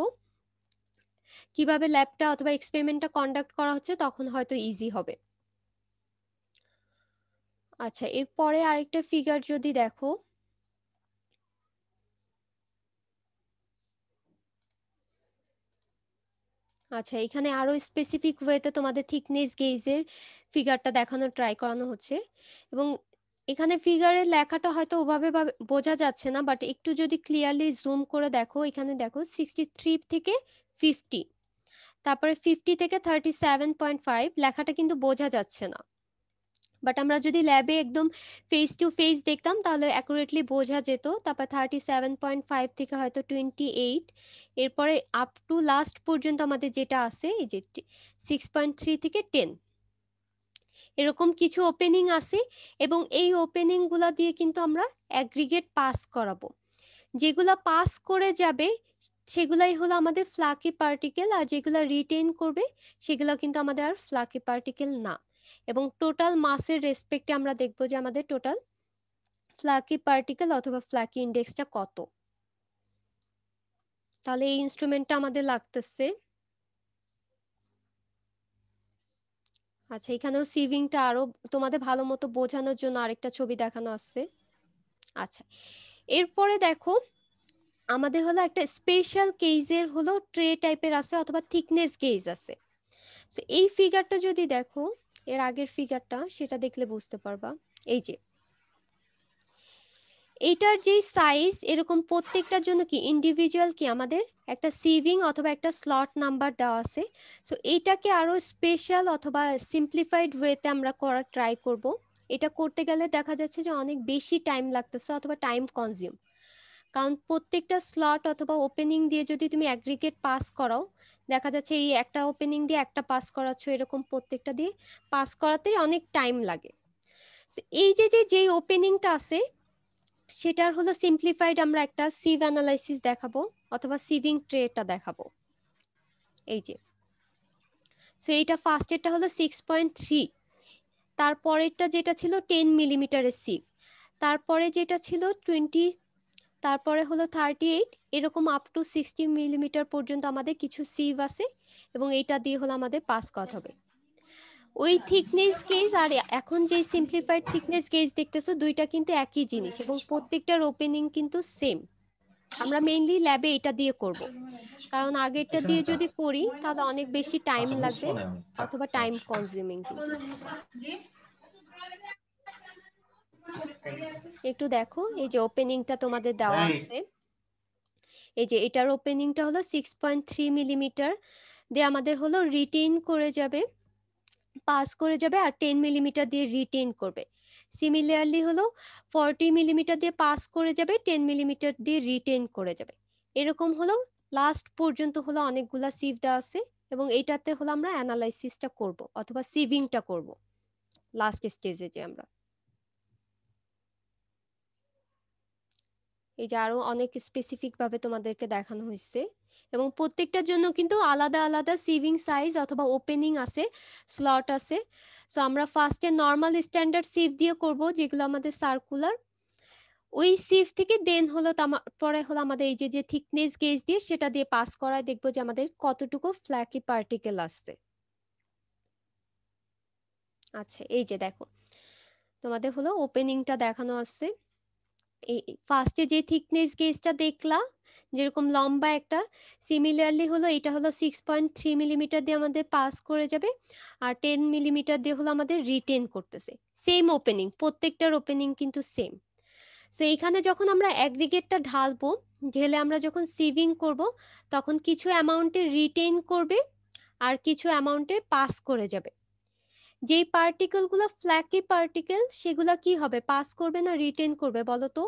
কিভাবে ল্যাবটা অথবা এক্সপেরিমেন্টটা কন্ডাক্ট করা হচ্ছে তখন হয়তো ইজি হবে আচ্ছা এরপরে আরেকটা ফিগার যদি দেখো আচ্ছা এখানে আরো স্পেসিফিক ওয়েতে তোমাদের থিকনেস গেজের ফিগারটা দেখানোর ট্রাই করানো হচ্ছে এবং এখানে ফিগারের লেখাটা হয়তো ওভাবে বোঝা যাচ্ছে না বাট একটু যদি ক্লিয়ারলি জুম করে দেখো এখানে দেখো সিক্সটি থ্রি থেকে ফিফটি তারপরে ফিফটি থেকে থার্টি সেভেন পয়েন্ট ফাইভ লেখাটা কিন্তু বোঝা যাচ্ছে না বাট আমরা যদি ল্যাবে একদম ফেস টু ফেস দেখতাম তাহলে অ্যাকুরেটলি বোঝা যেত তারপর থার্টি সেভেন পয়েন্ট ফাইভ থেকে হয়তো টোয়েন্টি এইট এরপরে আপ টু লাস্ট পর্যন্ত আমাদের যেটা আছে এই যে সিক্স পয়েন্ট থ্রি থেকে টেন এরকম কিছু ওপেনিং আছে এবং এই গুলা দিয়ে কিন্তু আমরা অ্যাগ্রিগেট পাস করাবো যেগুলা পাস করে যাবে সেগুলাই হলো আমাদের ফ্লাকি পার্টিকেল আর যেগুলা রিটেন করবে সেগুলো কিন্তু আমাদের আর ফ্লাকি পার্টিকেল না এবং টোটাল মাসের রেসপেক্টে আমরা দেখব যে আমাদের টোটাল ফ্ল্যাকি পার্টিকেল অথবা ফ্ল্যাকি ইন্ডেক্সটা কত তাহলে এই ইনস্ট্রুমেন্টটা আমাদের লাগতেছে আচ্ছা এখানেও সিভিংটা আরো তোমাদের ভালো মতো বোঝানোর জন্য আরেকটা ছবি দেখানো আছে আচ্ছা এরপরে দেখো আমাদের হলো একটা স্পেশাল কেজের হলো ট্রে টাইপের আছে অথবা থিকনেস কেজ আছে এই ফিগারটা যদি দেখো এর আগের ফিগারটা সেটা দেখলে বুঝতে পারবা এই যে এটার যে সাইজ এরকম প্রত্যেকটার জন্য কি ইন্ডিভিজুয়াল কি আমাদের একটা সিভিং অথবা একটা স্লট নাম্বার দেওয়া আছে সো এটাকে আরো স্পেশাল অথবা সিম্পলিফাইড ওয়েতে আমরা করার ট্রাই করব এটা করতে গেলে দেখা যাচ্ছে যে অনেক বেশি টাইম লাগতেছে অথবা টাইম কনজিউম কারণ প্রত্যেকটা স্লট অথবা ওপেনিং দিয়ে যদি তুমি অ্যাগ্রিগেট পাস করাও দেখা যাচ্ছে এই একটা ওপেনিং দিয়ে একটা পাস করাচ্ছ এরকম প্রত্যেকটা দিয়ে পাস করাতে অনেক টাইম লাগে এই যে যে যেই ওপেনিংটা আছে সেটার হলো সিম্পলিফাইড আমরা একটা সিভ অ্যানালাইসিস দেখাবো অথবা সিভিং ট্রেটা দেখাবো এই যে সো এইটা ফার্স্ট ফার্স্টেরটা হলো সিক্স পয়েন্ট থ্রি তারপরেরটা যেটা ছিল টেন মিলিমিটারের সিভ তারপরে যেটা ছিল টোয়েন্টি তারপরে হলো থার্টি এইট এরকম আপ টু সিক্সটি মিলিমিটার পর্যন্ত আমাদের কিছু সিভ আছে এবং এটা দিয়ে হলো আমাদের পাস কত হবে ওই থিকনেস গেজ আর এখন যে সিম্পলিফাইড থিকনেস গেজ দেখতেছো দুইটা কিন্তু একই জিনিস এবং প্রত্যেকটার ওপেনিং কিন্তু সেম আমরা মেইনলি ল্যাবে এটা দিয়ে করব কারণ আগেরটা দিয়ে যদি করি তাহলে অনেক বেশি টাইম আচ্ছা, লাগবে অথবা টাইম কনজিউমিং কিন্তু একটু দেখো এই যে ওপেনিংটা তোমাদের দেওয়া আছে এই যে এটার ওপেনিংটা হলো সিক্স পয়েন্ট থ্রি মিলিমিটার দিয়ে আমাদের হলো রিটেইন করে যাবে পাস করে যাবে আর টেন মিলিমিটার দিয়ে রিটেন করবে সিমিলারলি হলো 40 মিলিমিটার দিয়ে পাস করে যাবে টেন মিলিমিটার দিয়ে রিটেন করে যাবে এরকম হলো লাস্ট পর্যন্ত হলো অনেকগুলা সিভ দেওয়া আছে এবং এইটাতে হলো আমরা অ্যানালাইসিসটা করব অথবা সিভিংটা করব লাস্ট স্টেজে যে আমরা এই যে আরো অনেক স্পেসিফিক ভাবে তোমাদেরকে দেখানো হয়েছে এবং প্রত্যেকটার জন্য কিন্তু আলাদা আলাদা সিভিং সাইজ অথবা ওপেনিং আছে স্লট আছে সো আমরা ফার্স্টে নর্মাল স্ট্যান্ডার্ড সিভ দিয়ে করব যেগুলো আমাদের সার্কুলার ওই সিভ থেকে দেন হলো পরে হলো আমাদের এই যে যে থিকনেস গেজ দিয়ে সেটা দিয়ে পাস করায় দেখবো যে আমাদের কতটুকু ফ্ল্যাকি পার্টিকেল আসছে আচ্ছা এই যে দেখো তোমাদের হলো ওপেনিংটা দেখানো আছে ফার্স্টে যে থিকনেস গেজটা দেখলাম যেরকম লম্বা একটা সিমিলারলি হলো এটা হলো সিক্স পয়েন্ট থ্রি মিলিমিটার দিয়ে আমাদের পাস করে যাবে আর টেন মিলিমিটার দিয়ে হলো আমাদের রিটেন করতেছে সেম ওপেনিং প্রত্যেকটার ওপেনিং কিন্তু সেম সো এইখানে যখন আমরা অ্যাগ্রিগেটটা ঢালবো ঢেলে আমরা যখন সেভিং করব তখন কিছু অ্যামাউন্টে রিটেন করবে আর কিছু অ্যামাউন্টে পাস করে যাবে যেই গুলো ফ্ল্যাকি পার্টিকেল সেগুলা কি হবে পাস করবে না রিটেন করবে বলো তো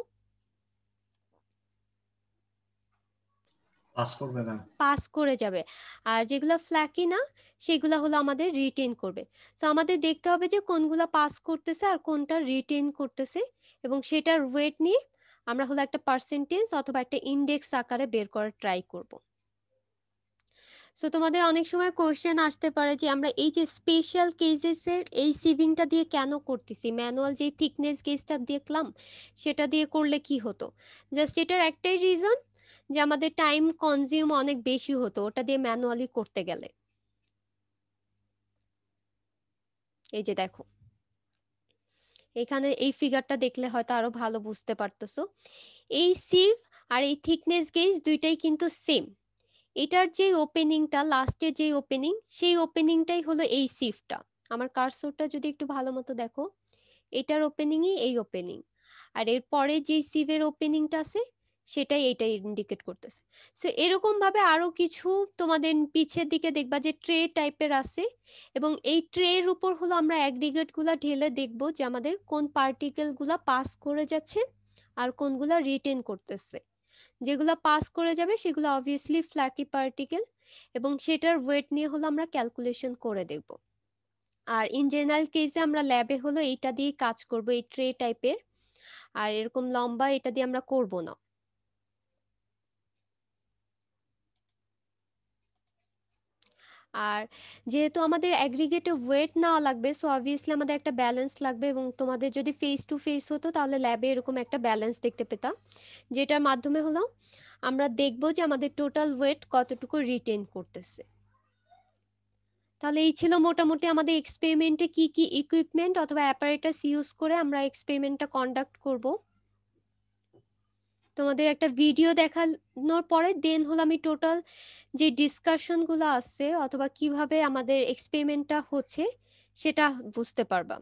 পাস পাস করে যাবে আর যেগুলো ফ্ল্যাকি না সেগুলো হলো আমাদের রিটেন করবে তো আমাদের দেখতে হবে যে কোনগুলো পাস করতেছে আর কোনটা রিটেন করতেছে এবং সেটার ওয়েট নিয়ে আমরা হলো একটা পার্সেন্টেজ অথবা একটা ইন্ডেক্স আকারে বের করার ট্রাই করবো সো তোমাদের অনেক সময় কোশ্চেন আসতে পারে যে আমরা এই যে স্পেশাল কেজেসের এই সিভিংটা দিয়ে কেন করতেছি ম্যানুয়াল যে থিকনেস গেজটা দেখলাম সেটা দিয়ে করলে কি হতো জাস্ট এটার একটাই রিজন যে আমাদের টাইম কনজিউম অনেক বেশি হতো ওটা দিয়ে ম্যানুয়ালি করতে গেলে এই যে দেখো এখানে এই ফিগারটা দেখলে হয়তো আরো ভালো বুঝতে পারতো এই সিভ আর এই থিকনেস গেজ দুইটাই কিন্তু সেম এটার যে ওপেনিংটা লাস্টে যে ওপেনিং সেই ওপেনিংটাই হলো এই সিফটা আমার কার্সোরটা যদি একটু ভালো মতো দেখো এটার ওপেনিংই এই ওপেনিং আর এর পরে যে সিভের ওপেনিংটা আছে সেটাই এটা ইন্ডিকেট করতেছে সো এরকম ভাবে আরো কিছু তোমাদের পিছের দিকে দেখবা যে ট্রে টাইপের আছে এবং এই ট্রের উপর হলো আমরা অ্যাগ্রিগেট গুলা ঢেলে দেখব যে আমাদের কোন পার্টিকেল গুলা পাস করে যাচ্ছে আর কোনগুলা রিটেন করতেছে যেগুলো পাস করে যাবে সেগুলো অবভিয়াসলি ফ্ল্যাকি পার্টিকেল এবং সেটার ওয়েট নিয়ে হলো আমরা ক্যালকুলেশন করে দেখব আর ইন জেনারেল কেসে আমরা ল্যাবে হলো এইটা দিয়ে কাজ করব এই ট্রে টাইপের আর এরকম লম্বা এটা দিয়ে আমরা করব না আর যেহেতু আমাদের অ্যাগ্রিগেটে ওয়েট নেওয়া লাগবে সো অবভিয়াসলি আমাদের একটা ব্যালেন্স লাগবে এবং তোমাদের যদি ফেস টু ফেস হতো তাহলে ল্যাবে এরকম একটা ব্যালেন্স দেখতে পেতাম যেটার মাধ্যমে হলো আমরা দেখব যে আমাদের টোটাল ওয়েট কতটুকু রিটেন করতেছে তাহলে এই ছিল মোটামুটি আমাদের এক্সপেরিমেন্টে কি কি ইকুইপমেন্ট অথবা অ্যাপারেটাস ইউজ করে আমরা এক্সপেরিমেন্টটা কন্ডাক্ট করবো তোমাদের একটা ভিডিও দেখানোর পরে দেন হলো আমি টোটাল যে ডিসকাশনগুলো আছে অথবা কিভাবে আমাদের এক্সপেরিমেন্টটা হচ্ছে সেটা বুঝতে পারবা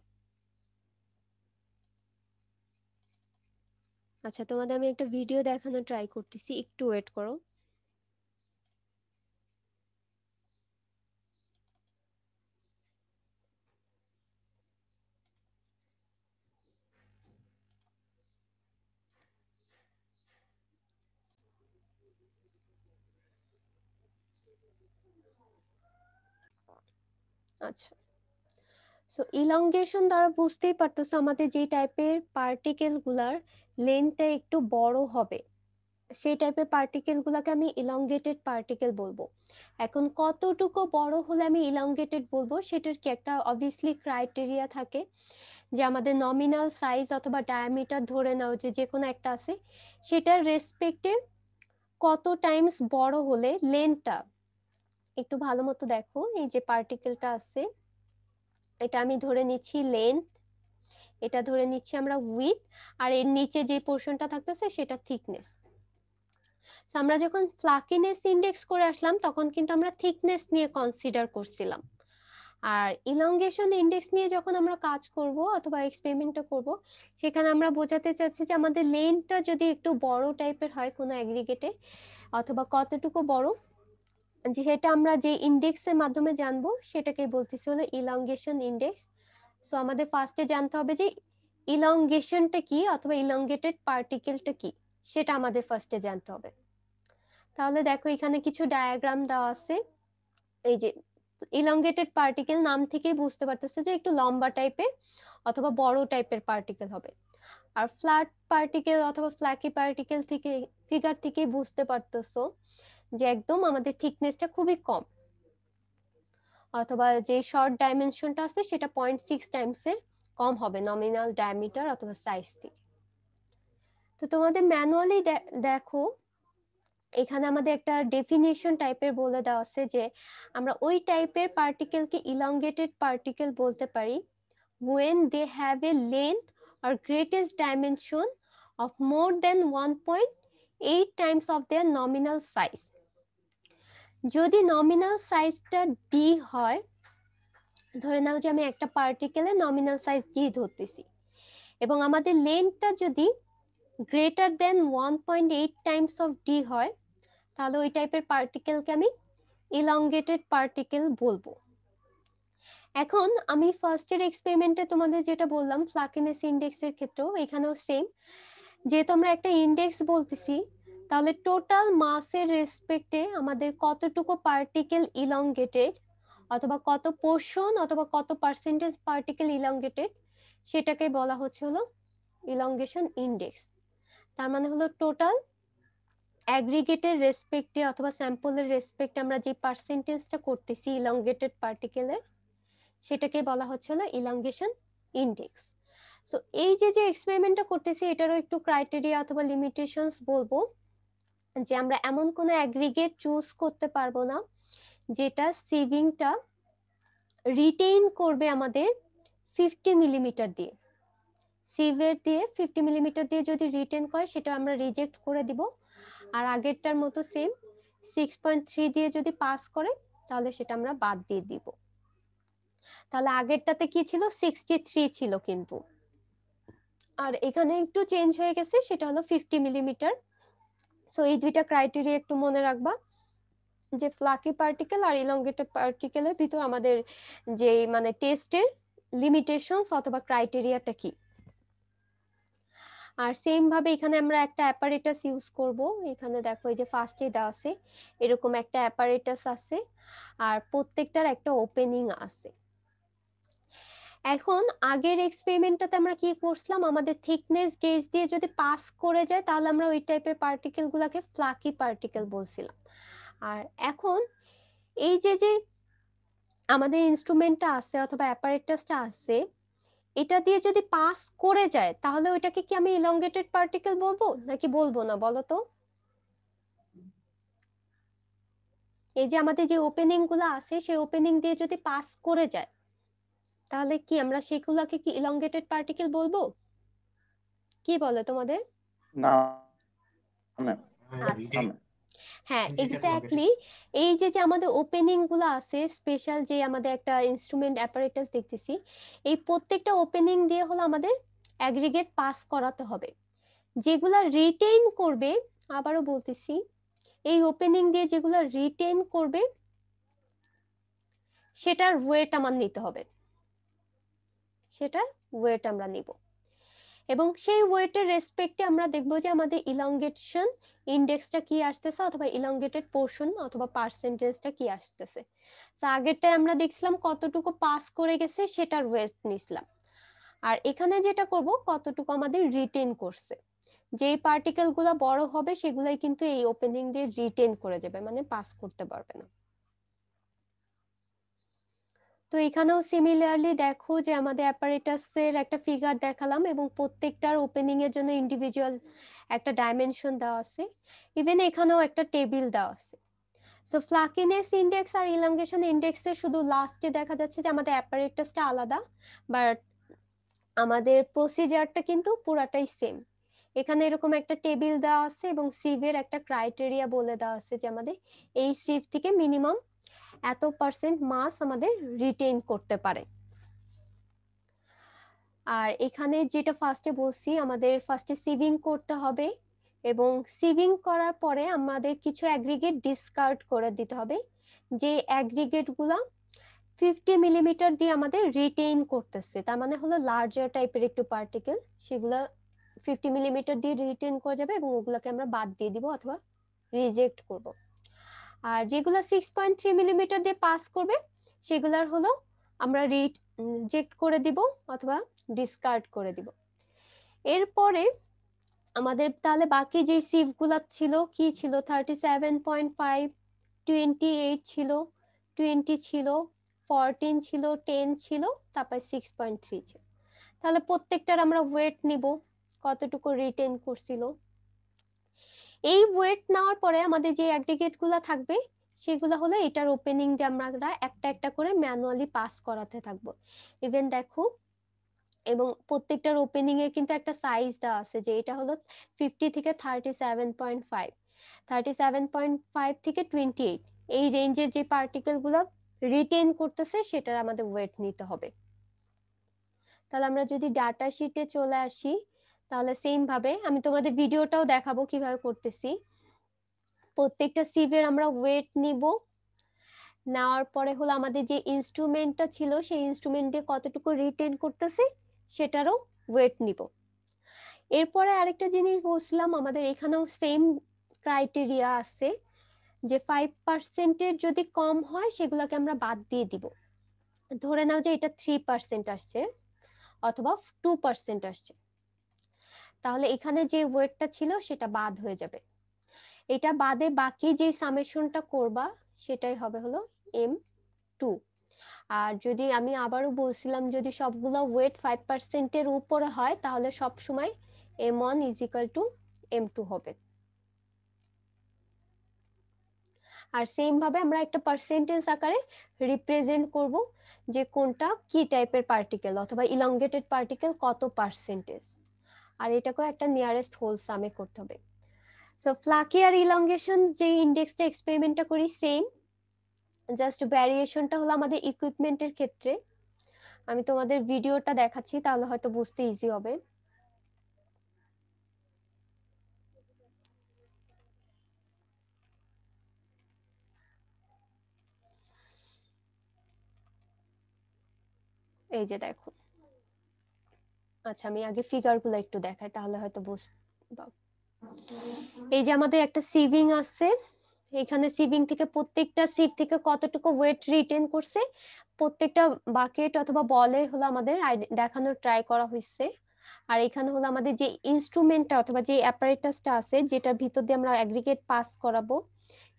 আচ্ছা তোমাদের আমি একটা ভিডিও দেখানো ট্রাই করতেছি একটু ওয়েট করো আচ্ছা সো ইলংগেশন দ্বারা বুঝতেই পারতেছো আমাদের যে টাইপের পার্টিকেল গুলার লেন্থটা একটু বড় হবে সেই টাইপের পার্টিকেল গুলাকে আমি ইলংগেটেড পার্টিকেল বলবো এখন কতটুকু বড় হলে আমি ইলংগেটেড বলবো সেটার কি একটা অবভিয়াসলি ক্রাইটেরিয়া থাকে যে আমাদের নমিনাল সাইজ অথবা ডায়ামিটার ধরে নাও যে যে কোনো একটা আছে সেটার রেসপেক্টে কত টাইমস বড় হলে লেন্থটা একটু ভালো মতো দেখো এই যে পার্টিকেলটা আছে এটা আমি ধরে নিচ্ছি লেন্থ এটা ধরে নিচ্ছি আমরা উইথ আর এর নিচে যে পোর্শনটা থাকতেছে সেটা থিকনেস আমরা যখন ফ্লাকিনেস ইন্ডেক্স করে আসলাম তখন কিন্তু আমরা থিকনেস নিয়ে কনসিডার করছিলাম আর ইলংগেশন ইন্ডেক্স নিয়ে যখন আমরা কাজ করব অথবা এক্সপেরিমেন্টটা করব সেখানে আমরা বোঝাতে চাচ্ছি যে আমাদের লেনটা যদি একটু বড় টাইপের হয় কোনো অ্যাগ্রিগেটে অথবা কতটুকু বড় যেটা আমরা যে ইন্ডেক্সের মাধ্যমে জানবো সেটাকে বলতেছি হলো ইলংগেশন ইন্ডেক্স সো আমাদের ফার্স্টে জানতে হবে যে ইলংগেশনটা কি অথবা ইলংগেটেড পার্টিকেলটা কি সেটা আমাদের ফার্স্টে জানতে হবে তাহলে দেখো এখানে কিছু ডায়াগ্রাম দেওয়া আছে এই যে ইলংগেটেড পার্টিকেল নাম থেকে বুঝতে পারতেছে যে একটু লম্বা টাইপের অথবা বড় টাইপের পার্টিকেল হবে আর ফ্ল্যাট পার্টিকেল অথবা ফ্ল্যাকি পার্টিকেল থেকে ফিগার থেকে বুঝতে পারতেছো যে একদম আমাদের থিকনেসটা খুবই কম অথবা যে শর্ট ডাইমেনশনটা আছে সেটা পয়েন্ট সিক্স টাইমসের কম হবে নমিনাল ডায়ামিটার অথবা সাইজ থেকে তো তোমাদের ম্যানুয়ালি দেখো এখানে আমাদের একটা ডেফিনেশন টাইপের বলে দেওয়া আছে যে আমরা ওই টাইপের পার্টিকেলকে ইলংগেটেড পার্টিকেল বলতে পারি when they when a have আর greatest dimension of more than one point eight times of their nominal size যদি নমিনাল সাইজটা ডি হয় ধরে নাও যে আমি একটা পার্টিকেলে নমিনাল সাইজ ডি ধরতেছি এবং আমাদের লেন্থটা যদি greater than one point eight times of D হয় তাহলে ওই টাইপের পার্টিকেলকে আমি ইলংগেটেড পার্টিকেল বলবো এখন আমি ফার্স্টের এক্সপেরিমেন্টে তোমাদের যেটা বললাম ফ্লাকিনেস ইন্ডেক্সের ক্ষেত্রেও এখানেও সেম যেহেতু আমরা একটা ইন্ডেক্স বলতেছি তাহলে টোটাল মাসের রেসপেক্টে আমাদের কতটুকু পার্টিকেল ইলংগেটেড অথবা কত পোর্শন অথবা কত পার্সেন্টেজ পার্টিকেল ইলংগেটেড সেটাকে বলা হচ্ছে হলো ইলংগেশন ইন্ডেক্স তার মানে হলো টোটাল অ্যাগ্রিগেটের রেসপেক্টে অথবা স্যাম্পলের রেসপেক্টে আমরা যে পার্সেন্টেজটা করতেছি ইলংগেটেড পার্টিকেলের সেটাকে বলা হচ্ছে হলো ইলংগেশন ইন্ডেক্স সো এই যে যে এক্সপেরিমেন্টটা করতেছি এটারও একটু ক্রাইটেরিয়া অথবা লিমিটেশনস বলবো যে আমরা এমন কোনো অ্যাগ্রিগেট চুজ করতে পারবো না যেটা সিভিংটা রিটেইন করবে আমাদের ফিফটি মিলিমিটার দিয়ে সিভের দিয়ে ফিফটি মিলিমিটার দিয়ে যদি রিটেন করে সেটা আমরা রিজেক্ট করে দিব আর আগেরটার মতো সেম সিক্স পয়েন্ট থ্রি দিয়ে যদি পাস করে তাহলে সেটা আমরা বাদ দিয়ে দিব তাহলে আগেরটাতে কি ছিল সিক্সটি থ্রি ছিল কিন্তু আর এখানে একটু চেঞ্জ হয়ে গেছে সেটা হলো ফিফটি মিলিমিটার সো এই দুইটা ক্রাইটেরিয়া একটু মনে রাখবা যে ফ্লাকি পার্টিকেল আর ইলঙ্গেটেড পার্টিকেলের ভিতর আমাদের যে মানে টেস্টের লিমিটেশনস অথবা ক্রাইটেরিয়াটা কি আর সেম ভাবে এখানে আমরা একটা অ্যাপারেটাস ইউজ করব এখানে দেখো এই যে ফার্স্টে দেওয়া আছে এরকম একটা অ্যাপারেটাস আছে আর প্রত্যেকটার একটা ওপেনিং আছে এখন আগের এক্সপেরিমেন্টটাতে আমরা কি করছিলাম আমাদের থিকনেস গেজ দিয়ে যদি পাস করে যায় তাহলে আমরা ওই টাইপের পার্টিকেল গুলাকে ফ্লাকি পার্টিকেল বলছিলাম আর এখন এই যে যে আমাদের ইনস্ট্রুমেন্টটা আছে অথবা অ্যাপারেটাসটা আছে এটা দিয়ে যদি পাস করে যায় তাহলে ওইটাকে কি আমি ইলংগেটেড পার্টিকেল বলবো নাকি বলবো না বলো তো এই যে আমাদের যে ওপেনিং গুলো আছে সেই ওপেনিং দিয়ে যদি পাস করে যায় তাহলে কি আমরা সেগুলোকে কি ইলংগেটেড পার্টিকেল বলবো কি বলে তোমাদের না আচ্ছা। হ্যাঁ এক্স্যাক্টলি এই যে যে আমাদের ওপেনিং গুলো আছে স্পেশাল যে আমাদের একটা ইনস্ট্রুমেন্ট অ্যাপারেটাস দেখতেছি এই প্রত্যেকটা ওপেনিং দিয়ে হলো আমাদের অ্যাগ্রিগেট পাস করাতে হবে যেগুলা রিটেইন করবে আবারও বলতেছি এই ওপেনিং দিয়ে যেগুলা রিটেইন করবে সেটার ওয়েট আমার নিতে হবে সেটার ওয়েট আমরা নিব এবং সেই ওয়েটের রেসপেক্টে আমরা দেখব যে আমাদের ইলংগেশন ইন্ডেক্সটা কি আসতেছে অথবা ইলংগেটেড পোর্শন অথবা পার্সেন্টেজটা কি আসতেছে তো আগেরটায় আমরা দেখছিলাম কতটুকু পাস করে গেছে সেটার ওয়েট নিছিলাম আর এখানে যেটা করব কতটুকু আমাদের রিটেন করছে যেই পার্টিকেল গুলা বড় হবে সেগুলাই কিন্তু এই ওপেনিং দিয়ে রিটেন করে যাবে মানে পাস করতে পারবে না তো এখানেও সিমিলারলি দেখো যে আমাদের অ্যাপারেটাসের একটা ফিগার দেখালাম এবং প্রত্যেকটার ওপেনিং এর জন্য ইন্ডিভিজুয়াল একটা ডাইমেনশন দেওয়া আছে ইভেন এখানেও একটা টেবিল দেওয়া আছে সো ফ্লাকিনেস ইন্ডেক্স আর ইন্ডেক্স এর শুধু লাস্টে দেখা যাচ্ছে যে আমাদের অ্যাপারেটাসটা আলাদা বাট আমাদের প্রসিজারটা কিন্তু পুরাটাই সেম এখানে এরকম একটা টেবিল দেওয়া আছে এবং সিভের একটা ক্রাইটেরিয়া বলে দেওয়া আছে যে আমাদের এই সিভ থেকে মিনিমাম এত পার্সেন্ট মাস আমাদের রিটেইন করতে পারে আর এখানে যেটা ফার্স্টে বলছি আমাদের ফার্স্টে সিভিং করতে হবে এবং সিভিং করার পরে আমাদের কিছু অ্যাগ্রিগেট ডিসকার্ড করে দিতে হবে যে গুলা ফিফটি মিলিমিটার দিয়ে আমাদের রিটেইন করতেছে তার মানে হলো লার্জার টাইপের একটু পার্টিকেল সেগুলো ফিফটি মিলিমিটার দিয়ে রিটেইন করা যাবে এবং ওগুলোকে আমরা বাদ দিয়ে দিব অথবা রিজেক্ট করবো আর যেগুলো সিক্স পয়েন্ট থ্রি মিলিমিটার দিয়ে পাস করবে সেগুলার হলো আমরা রিজেক্ট করে দিব অথবা ডিসকার্ড করে দিব এরপরে আমাদের তাহলে বাকি যে সিভগুলো ছিল কি ছিল thirty seven point five twenty eight ছিল টোয়েন্টি ছিল ফরটিন ছিল টেন ছিল তারপর সিক্স পয়েন্ট থ্রি ছিল তাহলে প্রত্যেকটার আমরা ওয়েট নিব কতটুকু রিটেন করছিল এই ওয়েট নেওয়ার পরে আমাদের যে অ্যাগ্রিগেট গুলা থাকবে সেগুলো হলো এটার ওপেনিং দিয়ে আমরা একটা একটা করে ম্যানুয়ালি পাস করাতে থাকবো ইভেন দেখো এবং প্রত্যেকটার ওপেনিং এর কিন্তু একটা সাইজ দেওয়া আছে যে এটা হলো ফিফটি থেকে thirty seven point five thirty seven point five থেকে টোয়েন্টি এইট এই রেঞ্জের যে পার্টিকেল গুলো রিটেন করতেছে সেটার আমাদের ওয়েট নিতে হবে তাহলে আমরা যদি ডাটা শিটে চলে আসি তাহলে সেম ভাবে আমি তোমাদের ভিডিওটাও দেখাবো কিভাবে করতেছি প্রত্যেকটা সিভের আমরা ওয়েট নিব নেওয়ার পরে হলো আমাদের যে ইনস্ট্রুমেন্টটা ছিল সেই ইনস্ট্রুমেন্ট দিয়ে কতটুকু রিটেন করতেছি সেটারও ওয়েট নিব এরপরে আরেকটা জিনিস বলছিলাম আমাদের এখানেও সেম ক্রাইটেরিয়া আছে যে ফাইভ পার্সেন্টের যদি কম হয় সেগুলোকে আমরা বাদ দিয়ে দিব ধরে নাও যে এটা থ্রি পার্সেন্ট আসছে অথবা টু পার্সেন্ট আসছে তাহলে এখানে যে ওয়েটটা ছিল সেটা বাদ হয়ে যাবে এটা বাদে বাকি যে সামেশনটা করবা সেটাই হবে হলো এম টু আর যদি আমি আবারও বলছিলাম যদি সবগুলো ওয়েট ফাইভ পার্সেন্টের উপরে হয় তাহলে সব সময় M one is equal to M two হবে আর সেম ভাবে আমরা একটা পার্সেন্টেজ আকারে রিপ্রেজেন্ট করব যে কোনটা কি টাইপের পার্টিকেল অথবা ইলংগেটেড পার্টিকেল কত পার্সেন্টেজ আর এটাকেও একটা নিয়ারেস্ট হোল সামে করতে হবে সো ফ্লাকি আর ইলঙ্গেশন যে ইন্ডেক্সটা এক্সপেরিমেন্টটা করি সেম জাস্ট ভ্যারিয়েশনটা হলো আমাদের ইকুইপমেন্টের ক্ষেত্রে আমি তোমাদের ভিডিওটা দেখাচ্ছি তাহলে হয়তো বুঝতে ইজি হবে এই যে দেখো আচ্ছা আমি আগে ফিগারগুলো একটু দেখাই তাহলে হয়তো এই যে আমাদের একটা সিভিং আছে এখানে সিভিং থেকে প্রত্যেকটা সিপ থেকে কতটুকু ওয়েট রিটেন করছে প্রত্যেকটা বাকেট অথবা বলে হলো আমাদের দেখানোর ট্রাই করা হয়েছে আর এখানে হলো আমাদের যে ইনস্ট্রুমেন্টটা অথবা যে অ্যাপারেটাসটা আছে যেটার ভিতর দিয়ে আমরা অ্যাগ্রিগেট পাস করাবো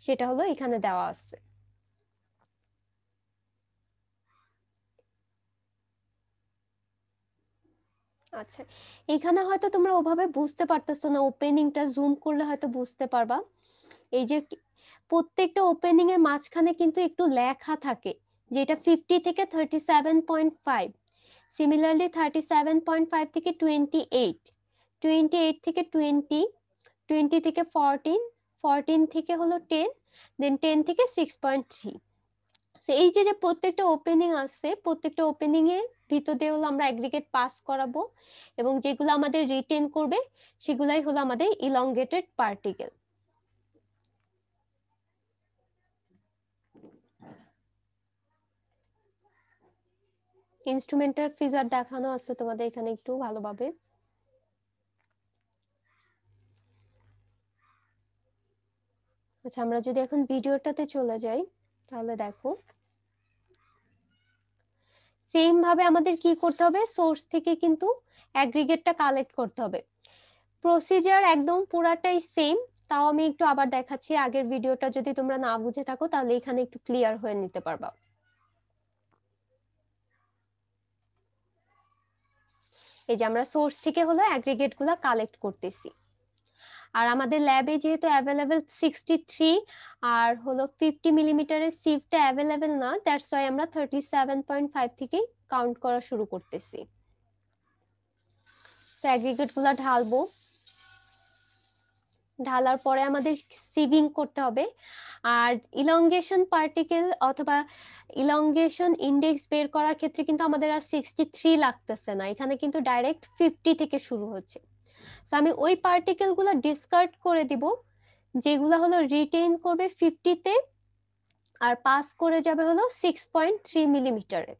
সেটা হলো এখানে দেওয়া আছে আচ্ছা এখানে হয়তো তোমরা ওভাবে বুঝতে পারতেছো না ওপেনিংটা জুম করলে হয়তো বুঝতে পারবা এই যে প্রত্যেকটা ওপেনিং এর মাঝখানে কিন্তু একটু লেখা থাকে যেটা ফিফটি থেকে thirty seven point five similarly thirty seven point five থেকে টোয়েন্টি এইট টোয়েন্টি এইট থেকে টোয়েন্টি টোয়েন্টি থেকে ফরটিন ফরটিন থেকে হলো টেন দেন টেন থেকে সিক্স পয়েন্ট থ্রি এই যে যে প্রত্যেকটা ওপেনিং আছে প্রত্যেকটা ওপেনিং এ ভিতর দিয়ে হলো আমরা অ্যাগ্রিগেট পাস করাবো এবং যেগুলো আমাদের রিটেন করবে সেগুলাই হলো আমাদের ইলংগেটেড পার্টিকেল ইনস্ট্রুমেন্টের ফিগার দেখানো আছে তোমাদের এখানে একটু ভালোভাবে আচ্ছা আমরা যদি এখন ভিডিওটাতে চলে যাই তাহলে দেখো সেম ভাবে আমাদের কি করতে হবে সোর্স থেকে কিন্তু অ্যাগ্রিগেটটা কালেক্ট করতে হবে প্রসিজার একদম পুরাটাই সেম তাও আমি একটু আবার দেখাচ্ছি আগের ভিডিওটা যদি তোমরা না বুঝে থাকো তাহলে এখানে একটু ক্লিয়ার হয়ে নিতে পারবা এই যে আমরা সোর্স থেকে হলো অ্যাগ্রিগেট গুলা কালেক্ট করতেছি আর আমাদের ল্যাবে যেহেতু অ্যাভেলেবেল সিক্সটি থ্রি আর হলো ফিফটি মিলিমিটারের সিভটা অ্যাভেলেবেল না দ্যাটস ওয়াই আমরা থার্টি সেভেন পয়েন্ট ফাইভ থেকেই কাউন্ট করা শুরু করতেছি সো অ্যাগ্রিগেটগুলো ঢালবো ঢালার পরে আমাদের সিভিং করতে হবে আর ইলঙ্গেশন পার্টিকেল অথবা ইলঙ্গেশন ইন্ডেক্স বের করার ক্ষেত্রে কিন্তু আমাদের আর সিক্সটি থ্রি লাগতেছে না এখানে কিন্তু ডাইরেক্ট ফিফটি থেকে শুরু হচ্ছে সো আমি ওই পার্টিকেল গুলো ডিসকার্ড করে দিব যেগুলো হলো রিটেইন করবে ফিফটিতে আর পাস করে যাবে হলো সিক্স পয়েন্ট থ্রি মিলিমিটারে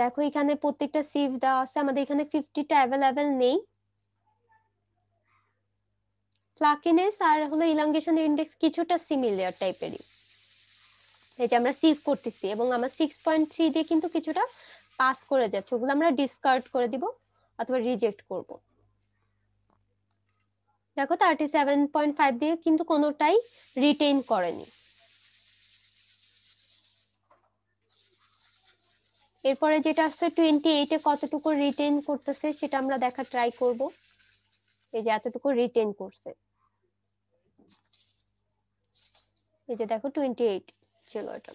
দেখো এখানে প্রত্যেকটা সিভ দেওয়া আছে আমাদের এখানে ফিফটিটা অ্যাভেলেবেল নেই ফ্লাকিনেস আর হলো ইলাঙ্গেশন ইন্ডেক্স কিছুটা সিমিলার টাইপেরই এই যে আমরা সিভ করতেছি এবং আমরা সিক্স পয়েন্ট থ্রি দিয়ে কিন্তু কিছুটা পাস করে যাচ্ছে ওগুলো আমরা ডিসকার্ড করে দিব অথবা রিজেক্ট করব দেখো থার্টি সেভেন পয়েন্ট ফাইভ দিয়ে কিন্তু কোনোটাই রিটেইন করেনি এরপরে যেটা আসছে টোয়েন্টি এইটে কতটুকু রিটেন করতেছে সেটা আমরা দেখা ট্রাই করব এই যে এতটুকু রিটেন করছে এই যে দেখো টোয়েন্টি এইট ছিল এটা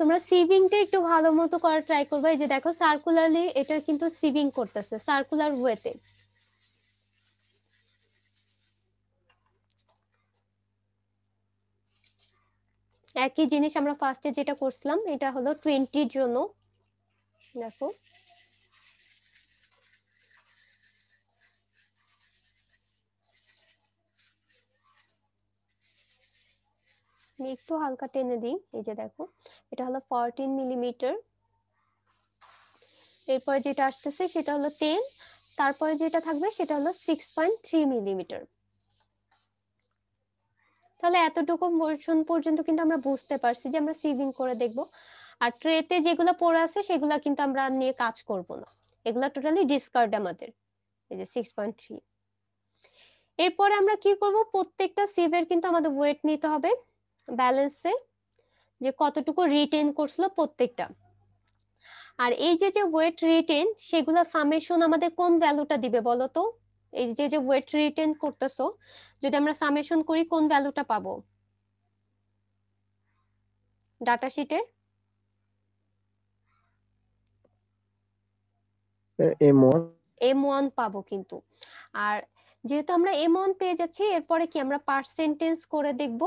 তোমরা সিভিংটা একটু ভালো মতো করার ট্রাই করবে যে দেখো সার্কুলারলি এটা কিন্তু সিভিং করতেছে সার্কুলার ওয়েতে একই জিনিস আমরা ফার্স্টে যেটা করছিলাম এটা হলো টোয়েন্টির জন্য দেখো একটু হালকা টেনে দিই এই যে দেখো এটা হলো ফরটিন মিলিমিটার এরপর যেটা আসতেছে সেটা হলো 10 তারপরে যেটা থাকবে সেটা হলো সিক্স থ্রি মিলিমিটার তাহলে এতটুকু মোশন পর্যন্ত কিন্তু আমরা বুঝতে পারছি যে আমরা সিভিং করে দেখব আর ট্রেতে যেগুলো পড়ে আছে সেগুলো কিন্তু আমরা নিয়ে কাজ করব না এগুলো টোটালি ডিসকার্ড আমাদের এই যে সিক্স পয়েন্ট থ্রি এরপরে আমরা কি করব প্রত্যেকটা সিভের কিন্তু আমাদের ওয়েট নিতে হবে ব্যালেন্সে যে কতটুকু রিটেন করছিল প্রত্যেকটা আর এই যে যে ওয়েট রিটেন সেগুলো সামেশন আমাদের কোন ভ্যালুটা দিবে বলো তো এই যে যে ওয়েট রিটেন করতেছো যদি আমরা সামেশন করি কোন ভ্যালুটা পাবো ডাটা শিটে এম ওয়ান এম ওয়ান পাবো কিন্তু আর যেহেতু আমরা এম ওয়ান পেয়ে যাচ্ছি এরপরে কি আমরা পার্সেন্টেজ করে দেখবো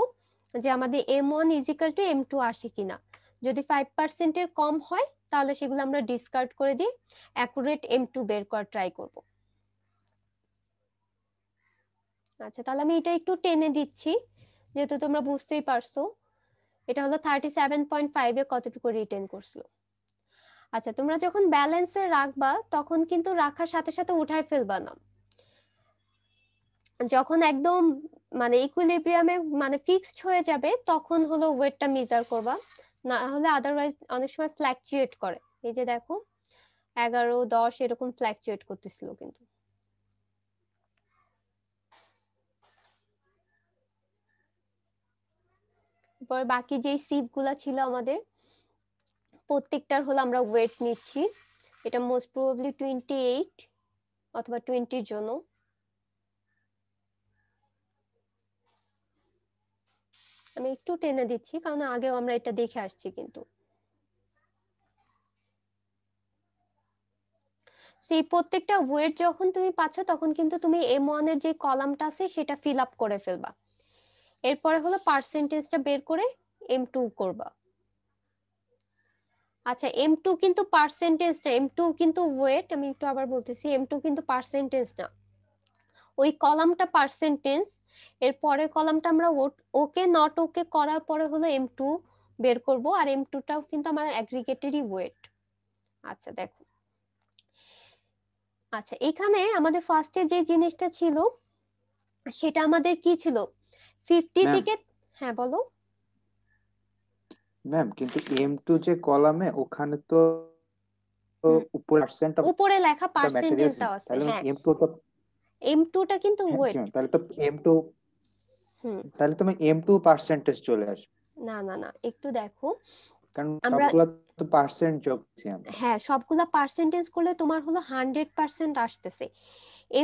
যে আমাদের M one is equal to M two আসে কিনা যদি ফাইভ পার্সেন্টের কম হয় তাহলে সেগুলো আমরা ডিসকার্ড করে দিয়ে অ্যাকুরেট এম টু বের করার ট্রাই করব আচ্ছা তাহলে আমি এটা একটু টেনে দিচ্ছি যেহেতু তোমরা বুঝতেই পারছো এটা হলো থার্টি সেভেন পয়েন্ট ফাইভে কতটুকু রিটেন করছিল আচ্ছা তোমরা যখন ব্যালেন্সে রাখবা তখন কিন্তু রাখার সাথে সাথে উঠায় ফেলবা না যখন একদম মানে ইকুইলিব্রিয়ামে মানে ফিক্সড হয়ে যাবে তখন হলো ওয়েটটা মেজার করবা না হলে আদারওয়াইজ অনেক সময় ফ্ল্যাকচুয়েট করে এই যে দেখো এগারো দশ এরকম ফ্ল্যাকচুয়েট করতেছিল কিন্তু পর বাকি যে সিপ গুলা ছিল আমাদের প্রত্যেকটার হলো আমরা ওয়েট নিচ্ছি এটা মোস্ট প্রবাবলি টোয়েন্টি এইট অথবা টোয়েন্টির জন্য আমি একটু টেনে দিচ্ছি কারণ আগেও আমরা এটা দেখে আসছি কিন্তু সেই প্রত্যেকটা ওয়েট যখন তুমি পাচ্ছ তখন কিন্তু তুমি এম ওয়ান এর যে কলামটা আছে সেটা ফিল আপ করে ফেলবা এরপরে হলো পার্সেন্টেজটা বের করে এম টু করবা আচ্ছা এম টু কিন্তু পার্সেন্টেজ না এম টু কিন্তু ওয়েট আমি একটু আবার বলতেছি এম টু কিন্তু পার্সেন্টেজ না ওই কলামটা পার্সেন্টেজ এর পরের কলামটা আমরা ওকে নট ওকে করার পরে হলো এম টু বের করব আর এম টুটাও কিন্তু আমার অ্যাগ্রিগেটেরই ওয়েট আচ্ছা দেখো আচ্ছা এখানে আমাদের ফার্স্টে যে জিনিসটা ছিল সেটা আমাদের কি ছিল 50 থেকে হ্যাঁ বলো ম্যাম কিন্তু এম টু যে কলামে ওখানে তো উপরে পার্সেন্ট উপরে লেখা পার্সেন্টেজ দেওয়া আছে হ্যাঁ টু তো m2 টা কিন্তু ওয়েট হ্যাঁ, তাহলে তো m2 তাহলে তোমার m2 পার্সেন্টেজ চলে আসবে না না না একটু দেখো কারণ সবগুলো তো পার্সেন্ট যোগ হ্যাঁ সবগুলো পার্সেন্টেজ করলে তোমার হলো 100% আসতেছে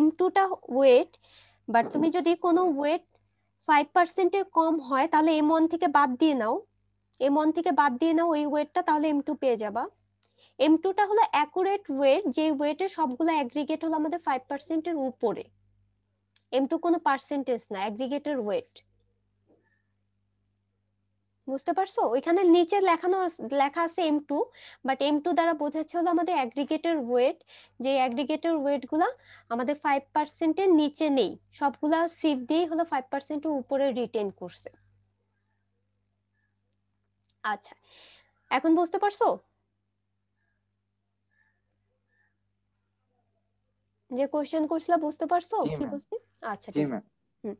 m2 টা ওয়েট বাট তুমি যদি কোনো ওয়েট 5% এর কম হয় তাহলে m1 থেকে বাদ দিয়ে নাও m1 থেকে বাদ দিয়ে নাও ওই ওয়েটটা তাহলে m2 পেয়ে যাবা এম টুটা হলো অ্যাকুরেট ওয়েট যে ওয়েটের সবগুলো অ্যাগ্রিগেট হলো আমাদের ফাইভ পার্সেন্টের উপরে এম টু কোনো পার্সেন্টেজ না অ্যাগ্রিগেটের ওয়েট বুঝতে পারছো ওইখানে নিচে লেখানো লেখা আছে M two but M two দ্বারা বোঝাচ্ছে হলো আমাদের অ্যাগ্রিগেটের ওয়েট যে অ্যাগ্রিগেটের ওয়েট গুলা আমাদের ফাইভ পার্সেন্টের নিচে নেই সবগুলা সিফ দিয়েই হলো ফাইভ পার্সেন্টের উপরে রিটেন করছে আচ্ছা এখন বুঝতে পারছো যে কোশ্চেন করছিলা বুঝতে পারছো কি বুঝতে আচ্ছা ঠিক আছে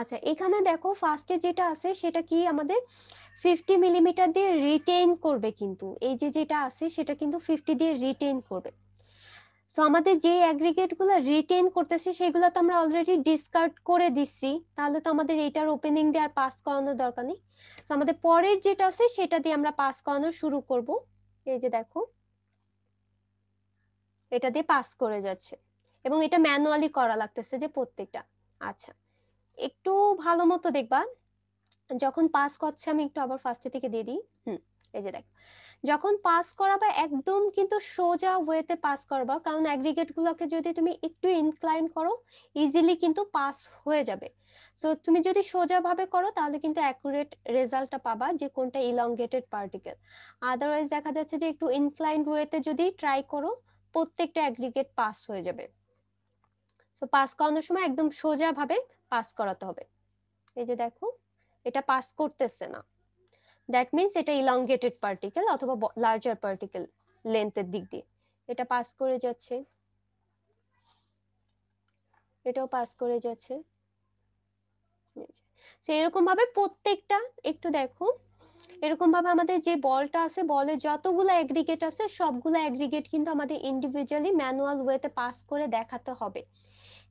আচ্ছা এখানে দেখো ফার্স্টে যেটা আছে সেটা কি আমাদের 50 মিলিমিটার দিয়ে রিটেইন করবে কিন্তু এই যে যেটা আছে সেটা কিন্তু 50 দিয়ে রিটেইন করবে সো আমাদের যে অ্যাগ্রিগেট গুলো রিটেইন করতেছে সেগুলো তো আমরা অলরেডি ডিসকার্ড করে দিছি তাহলে তো আমাদের এটার ওপেনিং দিয়ে আর পাস করানোর দরকার নেই সো আমাদের পরের যেটা আছে সেটা দিয়ে আমরা পাস করানো শুরু করব এই যে দেখো এটা দিয়ে পাস করে যাচ্ছে এবং এটা ম্যানুয়ালি করা লাগতেছে যে প্রত্যেকটা আচ্ছা একটু ভালো মতো দেখবা যখন পাস করছে আমি একটু আবার ফার্স্টে থেকে দিয়ে দিই হুম এই যে দেখ যখন পাস করাবা একদম কিন্তু সোজা ওয়েতে পাস করবা কারণ অ্যাগ্রিগেট গুলোকে যদি তুমি একটু ইনক্লাইন করো ইজিলি কিন্তু পাস হয়ে যাবে সো তুমি যদি সোজা ভাবে করো তাহলে কিন্তু অ্যাকুরেট রেজাল্টটা পাবা যে কোনটা ইলংগেটেড পার্টিকেল আদারওয়াইজ দেখা যাচ্ছে যে একটু ইনক্লাইন ওয়েতে যদি ট্রাই করো প্রত্যেকটা অ্যাগ্রিগেট পাস হয়ে যাবে তো পাস করানোর সময় একদম সোজা ভাবে পাস করাতে হবে এই যে দেখো এটা পাস করতেছে না দ্যাট মিনস এটা ইলংগেটেড পার্টিকেল অথবা লার্জার পার্টিকেল লেন্থের দিক দিয়ে এটা পাস করে যাচ্ছে এটাও পাস করে যাচ্ছে সেরকম ভাবে প্রত্যেকটা একটু দেখো এরকম ভাবে আমাদের যে বলটা আছে বলে যতগুলো অ্যাগ্রিগেট আছে সবগুলো অ্যাগ্রিগেট কিন্তু আমাদের ইন্ডিভিজুয়ালি ম্যানুয়াল ওয়েতে পাস করে দেখাতে হবে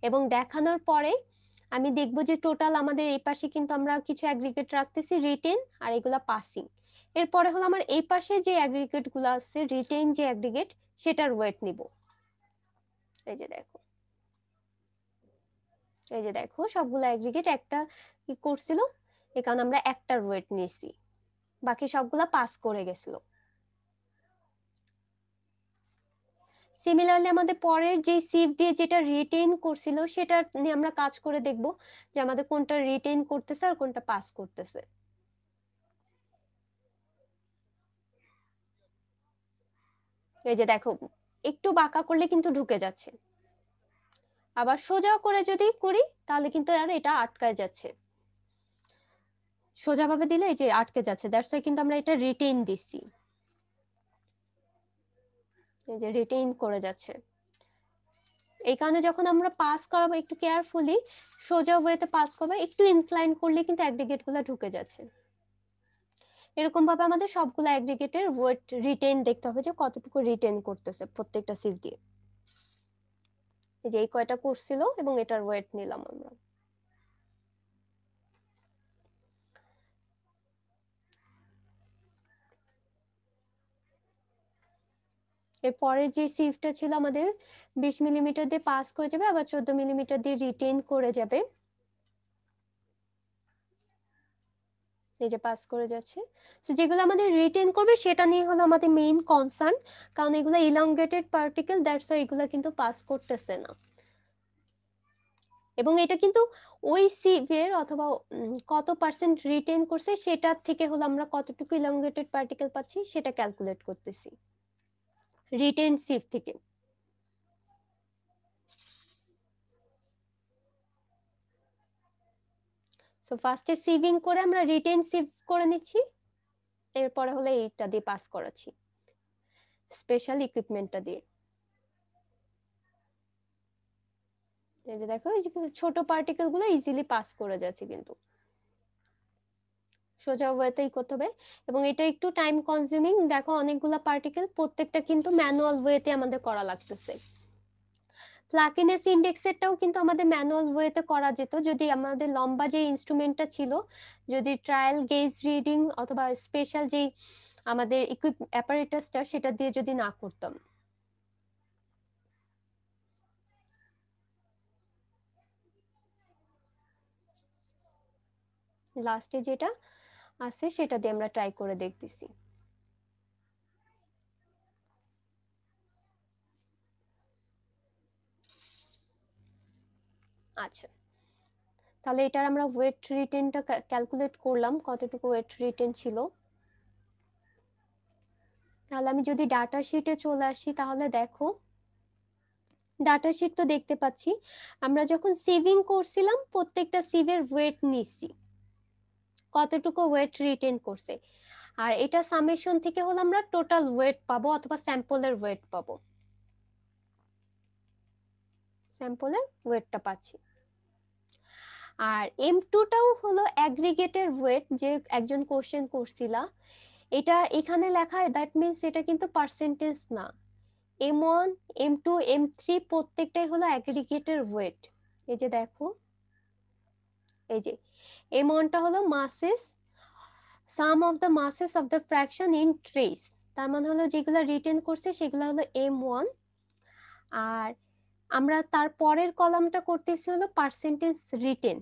এবং দেখানোর পরে আমি দেখব যে টোটাল আমাদের এই পাশে কিন্তু আমরা কিছু অ্যাগ্রিগেট রাখতেছি রিটেন আর এগুলা পাসিং এরপরে হলো আমার এই পাশে যে অ্যাগ্রিগেট গুলো আছে রিটেন যে অ্যাগ্রিগেট সেটার ওয়েট নিব এই যে দেখো এই যে দেখো সবগুলো অ্যাগ্রিগেট একটা কি করছিল এখানে আমরা একটার ওয়েট নিয়েছি বাকি সবগুলা পাস করে গেছিল সিমিলারলি আমাদের পরের যে সিভ দিয়ে যেটা রিটেইন করছিল সেটা নিয়ে আমরা কাজ করে দেখব যে আমাদের কোনটা রিটেইন করতেছে আর কোনটা পাস করতেছে এই যে দেখো একটু বাঁকা করলে কিন্তু ঢুকে যাচ্ছে আবার সোজা করে যদি করি তাহলে কিন্তু আর এটা আটকায় যাচ্ছে সোজাভাবে দিলে এই যে আটকে যাচ্ছে দ্যাটস ওয়াই কিন্তু আমরা এটা রিটেইন দিছি এই যে রিটেইন করে যাচ্ছে এই কারণে যখন আমরা পাস করাবো একটু কেয়ারফুলি সোজা ওয়েতে পাস করবো একটু ইনক্লাইন করলে কিন্তু অ্যাগ্রিগেট গুলো ঢুকে যাচ্ছে এরকম ভাবে আমাদের সবগুলো অ্যাগ্রিগেটের ওয়েট রিটেইন দেখতে হবে যে কতটুকু রিটেন করতেছে প্রত্যেকটা সিট দিয়ে এই যে এই কয়টা করছিল এবং এটার ওয়েট নিলাম আমরা এরপরে যে সিভটা ছিল আমাদের বিশ মিলিমিটার দিয়ে পাস করে যাবে আবার চোদ্দ মিলিমিটার দিয়ে রিটেন করে যাবে এই যে পাস করে যাচ্ছে তো যেগুলো আমাদের রিটেন করবে সেটা নিয়ে হলো আমাদের মেইন কনসার্ন কারণ এগুলো ইলংগেটেড পার্টিকেল দ্যাটস এগুলো কিন্তু পাস করতেছে না এবং এটা কিন্তু ওই সিভের অথবা কত পার্সেন্ট রিটেন করছে সেটার থেকে হলো আমরা কতটুকু ইলংগেটেড পার্টিকেল পাচ্ছি সেটা ক্যালকুলেট করতেছি রিটেনসিভ থেকে সো ফার্স্টে সিভিং করে আমরা রিটেন রিটেনসিভ করে নিচ্ছি এরপরে হলে এইটা দিয়ে পাস করাচ্ছি স্পেশাল ইকুইপমেন্টটা দিয়ে এই যে দেখো যে ছোট পার্টিকেল গুলো ইজিলি পাস করে যাচ্ছে কিন্তু সোজা ওয়েতেই করতে হবে এবং এটা একটু টাইম কনজিউমিং দেখো অনেকগুলো পার্টিকেল প্রত্যেকটা কিন্তু ম্যানুয়াল ওয়েতে আমাদের করা লাগতেছে প্লাকিনেস ইন্ডেক্সেরটাও কিন্তু আমাদের ম্যানুয়াল ওয়েতে করা যেত যদি আমাদের লম্বা যে ইনস্ট্রুমেন্টটা ছিল যদি ট্রায়াল গেজ রিডিং অথবা স্পেশাল যেই আমাদের ইকুইপ অ্যাপারেটাসটা সেটা দিয়ে যদি না করতাম লাস্টে যেটা আছে সেটা দিয়ে আমরা ট্রাই করে দেখতেছি আচ্ছা তাহলে এটার আমরা ওয়েট রিটেনটা ক্যালকুলেট করলাম কতটুকু ওয়েট রিটেন ছিল তাহলে আমি যদি ডাটা শিটে চলে আসি তাহলে দেখো ডাটা শিট তো দেখতে পাচ্ছি আমরা যখন সেভিং করছিলাম প্রত্যেকটা সিভের ওয়েট নিছি কতটুকু ওয়েট রিটেন করছে আর এটা সামেশন থেকে হলো আমরা টোটাল ওয়েট পাবো অথবা স্যাম্পলের ওয়েট পাবো স্যাম্পলের ওয়েটটা পাচ্ছি আর এম টুটাও হলো অ্যাগ্রিগেটের ওয়েট যে একজন কোশ্চেন করছিলা এটা এখানে লেখা দ্যাট মিনস এটা কিন্তু পার্সেন্টেজ না M one M two M three প্রত্যেকটাই হলো অ্যাগ্রিগেটের ওয়েট এই যে দেখো এই যে এই মনটা হলো masses sum of the masses of the fraction in trace তার মানে হলো যেগুলো রিটেন করছে সেগুলো হলো এম ওয়ান আর আমরা তার পরের কলামটা করতেছি হলো পার্সেন্টেজ রিটেন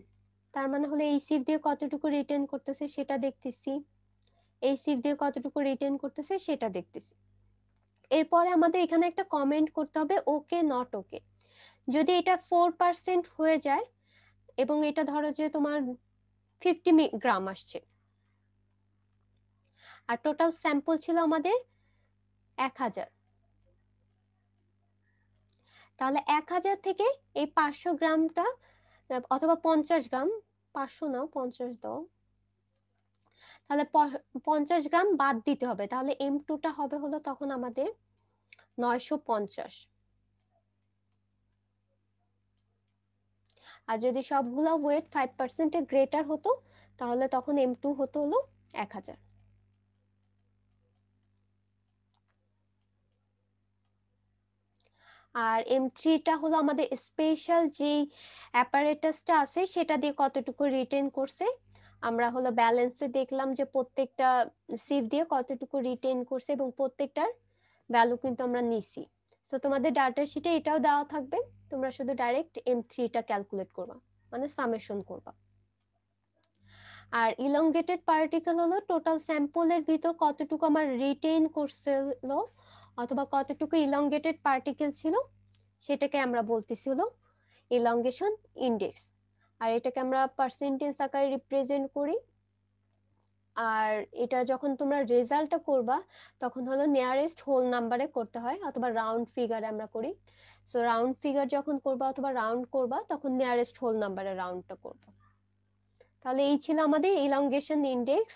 তার মানে হলো এই সিফ দিয়ে কতটুকু রিটেন করতেছে সেটা দেখতেছি এই সিফ দিয়ে কতটুকু রিটেন করতেছে সেটা দেখতেছি এরপরে আমাদের এখানে একটা কমেন্ট করতে হবে ওকে নট ওকে যদি এটা ফোর পার্সেন্ট হয়ে যায় এবং এটা ধরো যে তোমার ফিফটি গ্রাম আসছে আর টোটাল স্যাম্পল ছিল আমাদের এক হাজার তাহলে এক হাজার থেকে এই পাঁচশো গ্রামটা অথবা পঞ্চাশ গ্রাম পাঁচশো নাও পঞ্চাশ দাও তাহলে পঞ্চাশ গ্রাম বাদ দিতে হবে তাহলে এম টুটা হবে হলো তখন আমাদের নয়শো পঞ্চাশ আর যদি সবগুলো ওয়েট ফাইভ পার্সেন্টের গ্রেটার হতো তাহলে তখন এম টু হতো হলো এক হাজার আর এম থ্রিটা হলো আমাদের স্পেশাল যেই অ্যাপারেটাসটা আছে সেটা দিয়ে কতটুকু রিটেন করছে আমরা হলো ব্যালেন্সে দেখলাম যে প্রত্যেকটা সিপ দিয়ে কতটুকু রিটেন করছে এবং প্রত্যেকটার ভ্যালু কিন্তু আমরা নিছি সো তোমাদের ডাটা শিটে এটাও দেওয়া থাকবে তোমরা শুধু ডাইরেক্ট এম থ্রিটা ক্যালকুলেট করবা মানে সামেশন করবা আর ইলংগেটেড পার্টিকেল হলো টোটাল স্যাম্পলের ভিতর কতটুকু আমার রিটেইন করছিল অথবা কতটুকু ইলংগেটেড পার্টিকেল ছিল সেটাকে আমরা বলতেছি হলো ইলংগেশন ইন্ডেক্স আর এটাকে আমরা পার্সেন্টেজ আকারে রিপ্রেজেন্ট করি আর এটা যখন তোমরা রেজাল্টটা করবা তখন হলো নিয়ারেস্ট হোল নাম্বারে করতে হয় অথবা রাউন্ড ফিগারে আমরা করি সো রাউন্ড ফিগার যখন করবা অথবা রাউন্ড করবা তখন নিয়ারেস্ট হোল নাম্বারে রাউন্ডটা করবা তাহলে এই ছিল আমাদের ইলংগেশন ইন্ডেক্স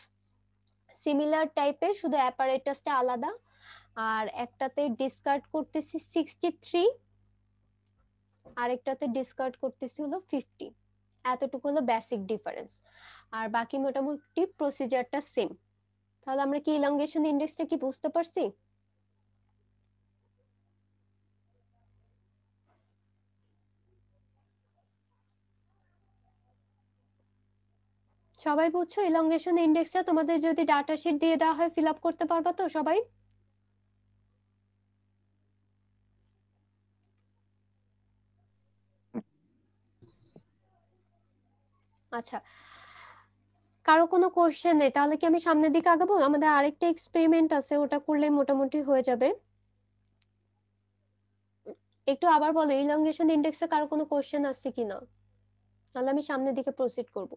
সিমিলার টাইপের শুধু অ্যাপারেটাসটা আলাদা আর একটাতে ডিসকার্ড করতেছি সিক্সটি থ্রি আরেকটাতে ডিসকার্ড করতেছি হলো ফিফটি এতটুকু হলো বেসিক ডিফারেন্স আর বাকি মোটামুটি প্রসিজারটা সেম তাহলে আমরা কি ইলঙ্গেশন ইন্ডেক্সটা কি বুঝতে পারছি সবাই বুঝছো ইলঙ্গেশন ইন্ডেক্সটা তোমাদের যদি ডাটা শিট দিয়ে দেওয়া হয় ফিল আপ করতে পারবা তো সবাই আচ্ছা কারো কোনো কোশ্চেন নেই তাহলে কি আমি সামনের দিকে আগাবো আমাদের আরেকটা এক্সপেরিমেন্ট আছে ওটা করলে মোটামুটি হয়ে যাবে একটু আবার বলো ইলংগেশন ইন্ডেক্সে কারো কোনো কোশ্চেন আছে কিনা তাহলে আমি সামনের দিকে প্রসিড করব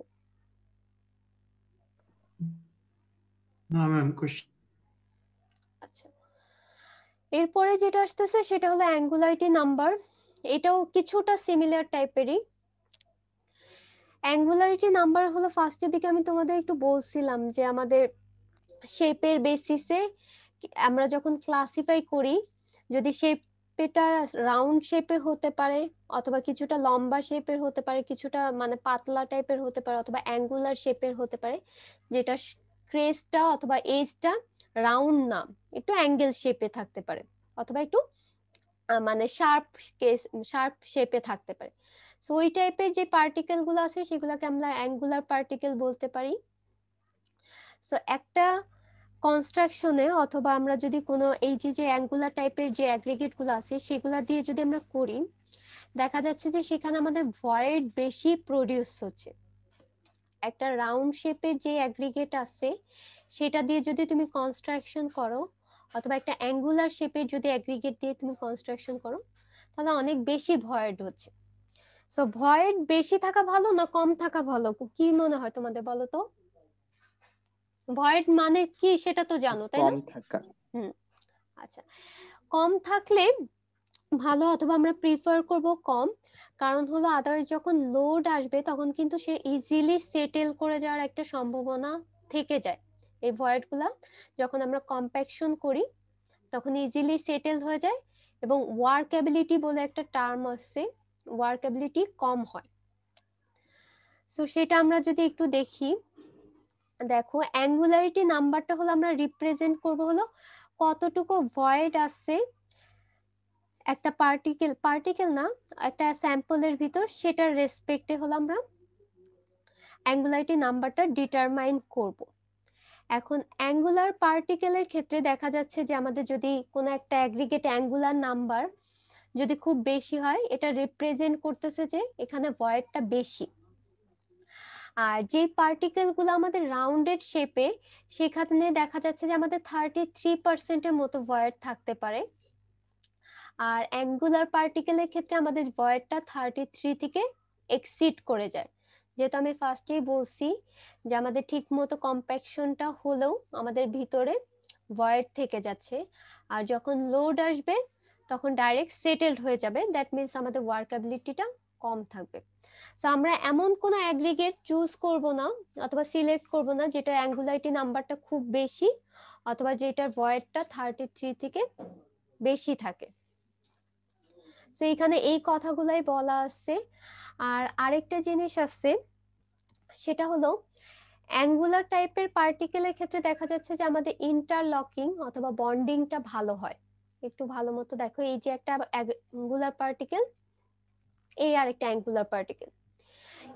আচ্ছা। এরপরে যেটা আসতেছে সেটা হলো অ্যাঙ্গুলারিটি নাম্বার এটাও কিছুটা সিমিলার টাইপেরই অ্যাঙ্গুলারিটি নাম্বার হলো ফার্স্টের দিকে আমি তোমাদের একটু বলছিলাম যে আমাদের শেপের বেসিসে আমরা যখন ক্লাসিফাই করি যদি শেপটা রাউন্ড শেপে হতে পারে অথবা কিছুটা লম্বা শেপের হতে পারে কিছুটা মানে পাতলা টাইপের হতে পারে অথবা অ্যাঙ্গুলার শেপের হতে পারে যেটা ক্রেসটা অথবা এজটা রাউন্ড না একটু অ্যাঙ্গেল শেপে থাকতে পারে অথবা একটু মানে শার্প কেস শার্প শেপে থাকতে পারে সো ওই টাইপের যে পার্টিকেল গুলো আছে সেগুলোকে আমরা অ্যাঙ্গুলার পার্টিকেল বলতে পারি সো একটা কনস্ট্রাকশনে অথবা আমরা যদি কোনো এই যে যে অ্যাঙ্গুলার টাইপের যে গুলো আছে সেগুলো দিয়ে যদি আমরা করি দেখা যাচ্ছে যে সেখানে আমাদের ভয়েড বেশি প্রডিউস হচ্ছে একটা রাউন্ড শেপের যে অ্যাগ্রিগেট আছে সেটা দিয়ে যদি তুমি কনস্ট্রাকশন করো অথবা একটা অ্যাঙ্গুলার শেপের যদি অ্যাগ্রিগেট দিয়ে তুমি কনস্ট্রাকশন করো তাহলে অনেক বেশি ভয়েড হচ্ছে সো ভয়েড বেশি থাকা ভালো না কম থাকা ভালো কি মনে হয় তোমাদের বলো তো ভয়েড মানে কি সেটা তো জানো তাই না কম আচ্ছা কম থাকলে ভালো অথবা আমরা প্রিফার করব কম কারণ হলো আদার্স যখন লোড আসবে তখন কিন্তু সে ইজিলি সেটেল করে যাওয়ার একটা সম্ভাবনা থেকে যায় এই ভয়েড যখন আমরা কম্প্যাকশন করি তখন ইজিলি সেটেল হয়ে যায় এবং ওয়ার্কেবিলিটি বলে একটা টার্ম আছে ওয়ার্কেবিলিটি কম হয় সো সেটা আমরা যদি একটু দেখি দেখো অ্যাঙ্গুলারিটি নাম্বারটা হলো আমরা রিপ্রেজেন্ট করব হলো কতটুকু ভয়েড আছে একটা পার্টিকেল পার্টিকেল না একটা স্যাম্পলের ভিতর সেটার রেসপেক্টে হলো আমরা অ্যাঙ্গুলারিটি নাম্বারটা ডিটারমাইন করব এখন অ্যাঙ্গুলার পার্টিকেলের ক্ষেত্রে দেখা যাচ্ছে যে আমাদের যদি কোনো একটা অ্যাগ্রিগেট অ্যাঙ্গুলার নাম্বার যদি খুব বেশি হয় এটা রিপ্রেজেন্ট করতেছে যে এখানে ভয়েডটা বেশি আর যে পার্টিকেল গুলো আমাদের রাউন্ডেড শেপে সেখানে দেখা যাচ্ছে যে আমাদের থার্টি থ্রি পার্সেন্টের মতো ভয়েড থাকতে পারে আর অ্যাঙ্গুলার পার্টিকেলের ক্ষেত্রে আমাদের ভয়েডটা থার্টি থ্রি থেকে এক্সিড করে যায় যেহেতু আমি ফার্স্টেই বলছি যে আমাদের ঠিক মতো কম্প্যাকশনটা হলেও আমাদের ভিতরে ভয়েড থেকে যাচ্ছে আর যখন লোড আসবে তখন ডাইরেক্ট সেটেলড হয়ে যাবে দ্যাট মিনস আমাদের ওয়ার্কাবিলিটিটা কম থাকবে সো আমরা এমন কোনো অ্যাগ্রিগেট চুজ করব না অথবা সিলেক্ট করব না যেটার অ্যাঙ্গুলারিটি নাম্বারটা খুব বেশি অথবা যেটার ভয়েডটা থার্টি থ্রি থেকে বেশি থাকে তো এখানে এই কথাগুলাই বলা আছে আর আরেকটা জিনিস আছে সেটা হলো অ্যাঙ্গুলার টাইপের পার্টিকেলের ক্ষেত্রে দেখা যাচ্ছে যে আমাদের ইন্টারলকিং অথবা বন্ডিংটা ভালো হয় একটু ভালো মতো দেখো এই যে একটা অ্যাঙ্গুলার পার্টিকেল এই আর একটা অ্যাঙ্গুলার পার্টিকেল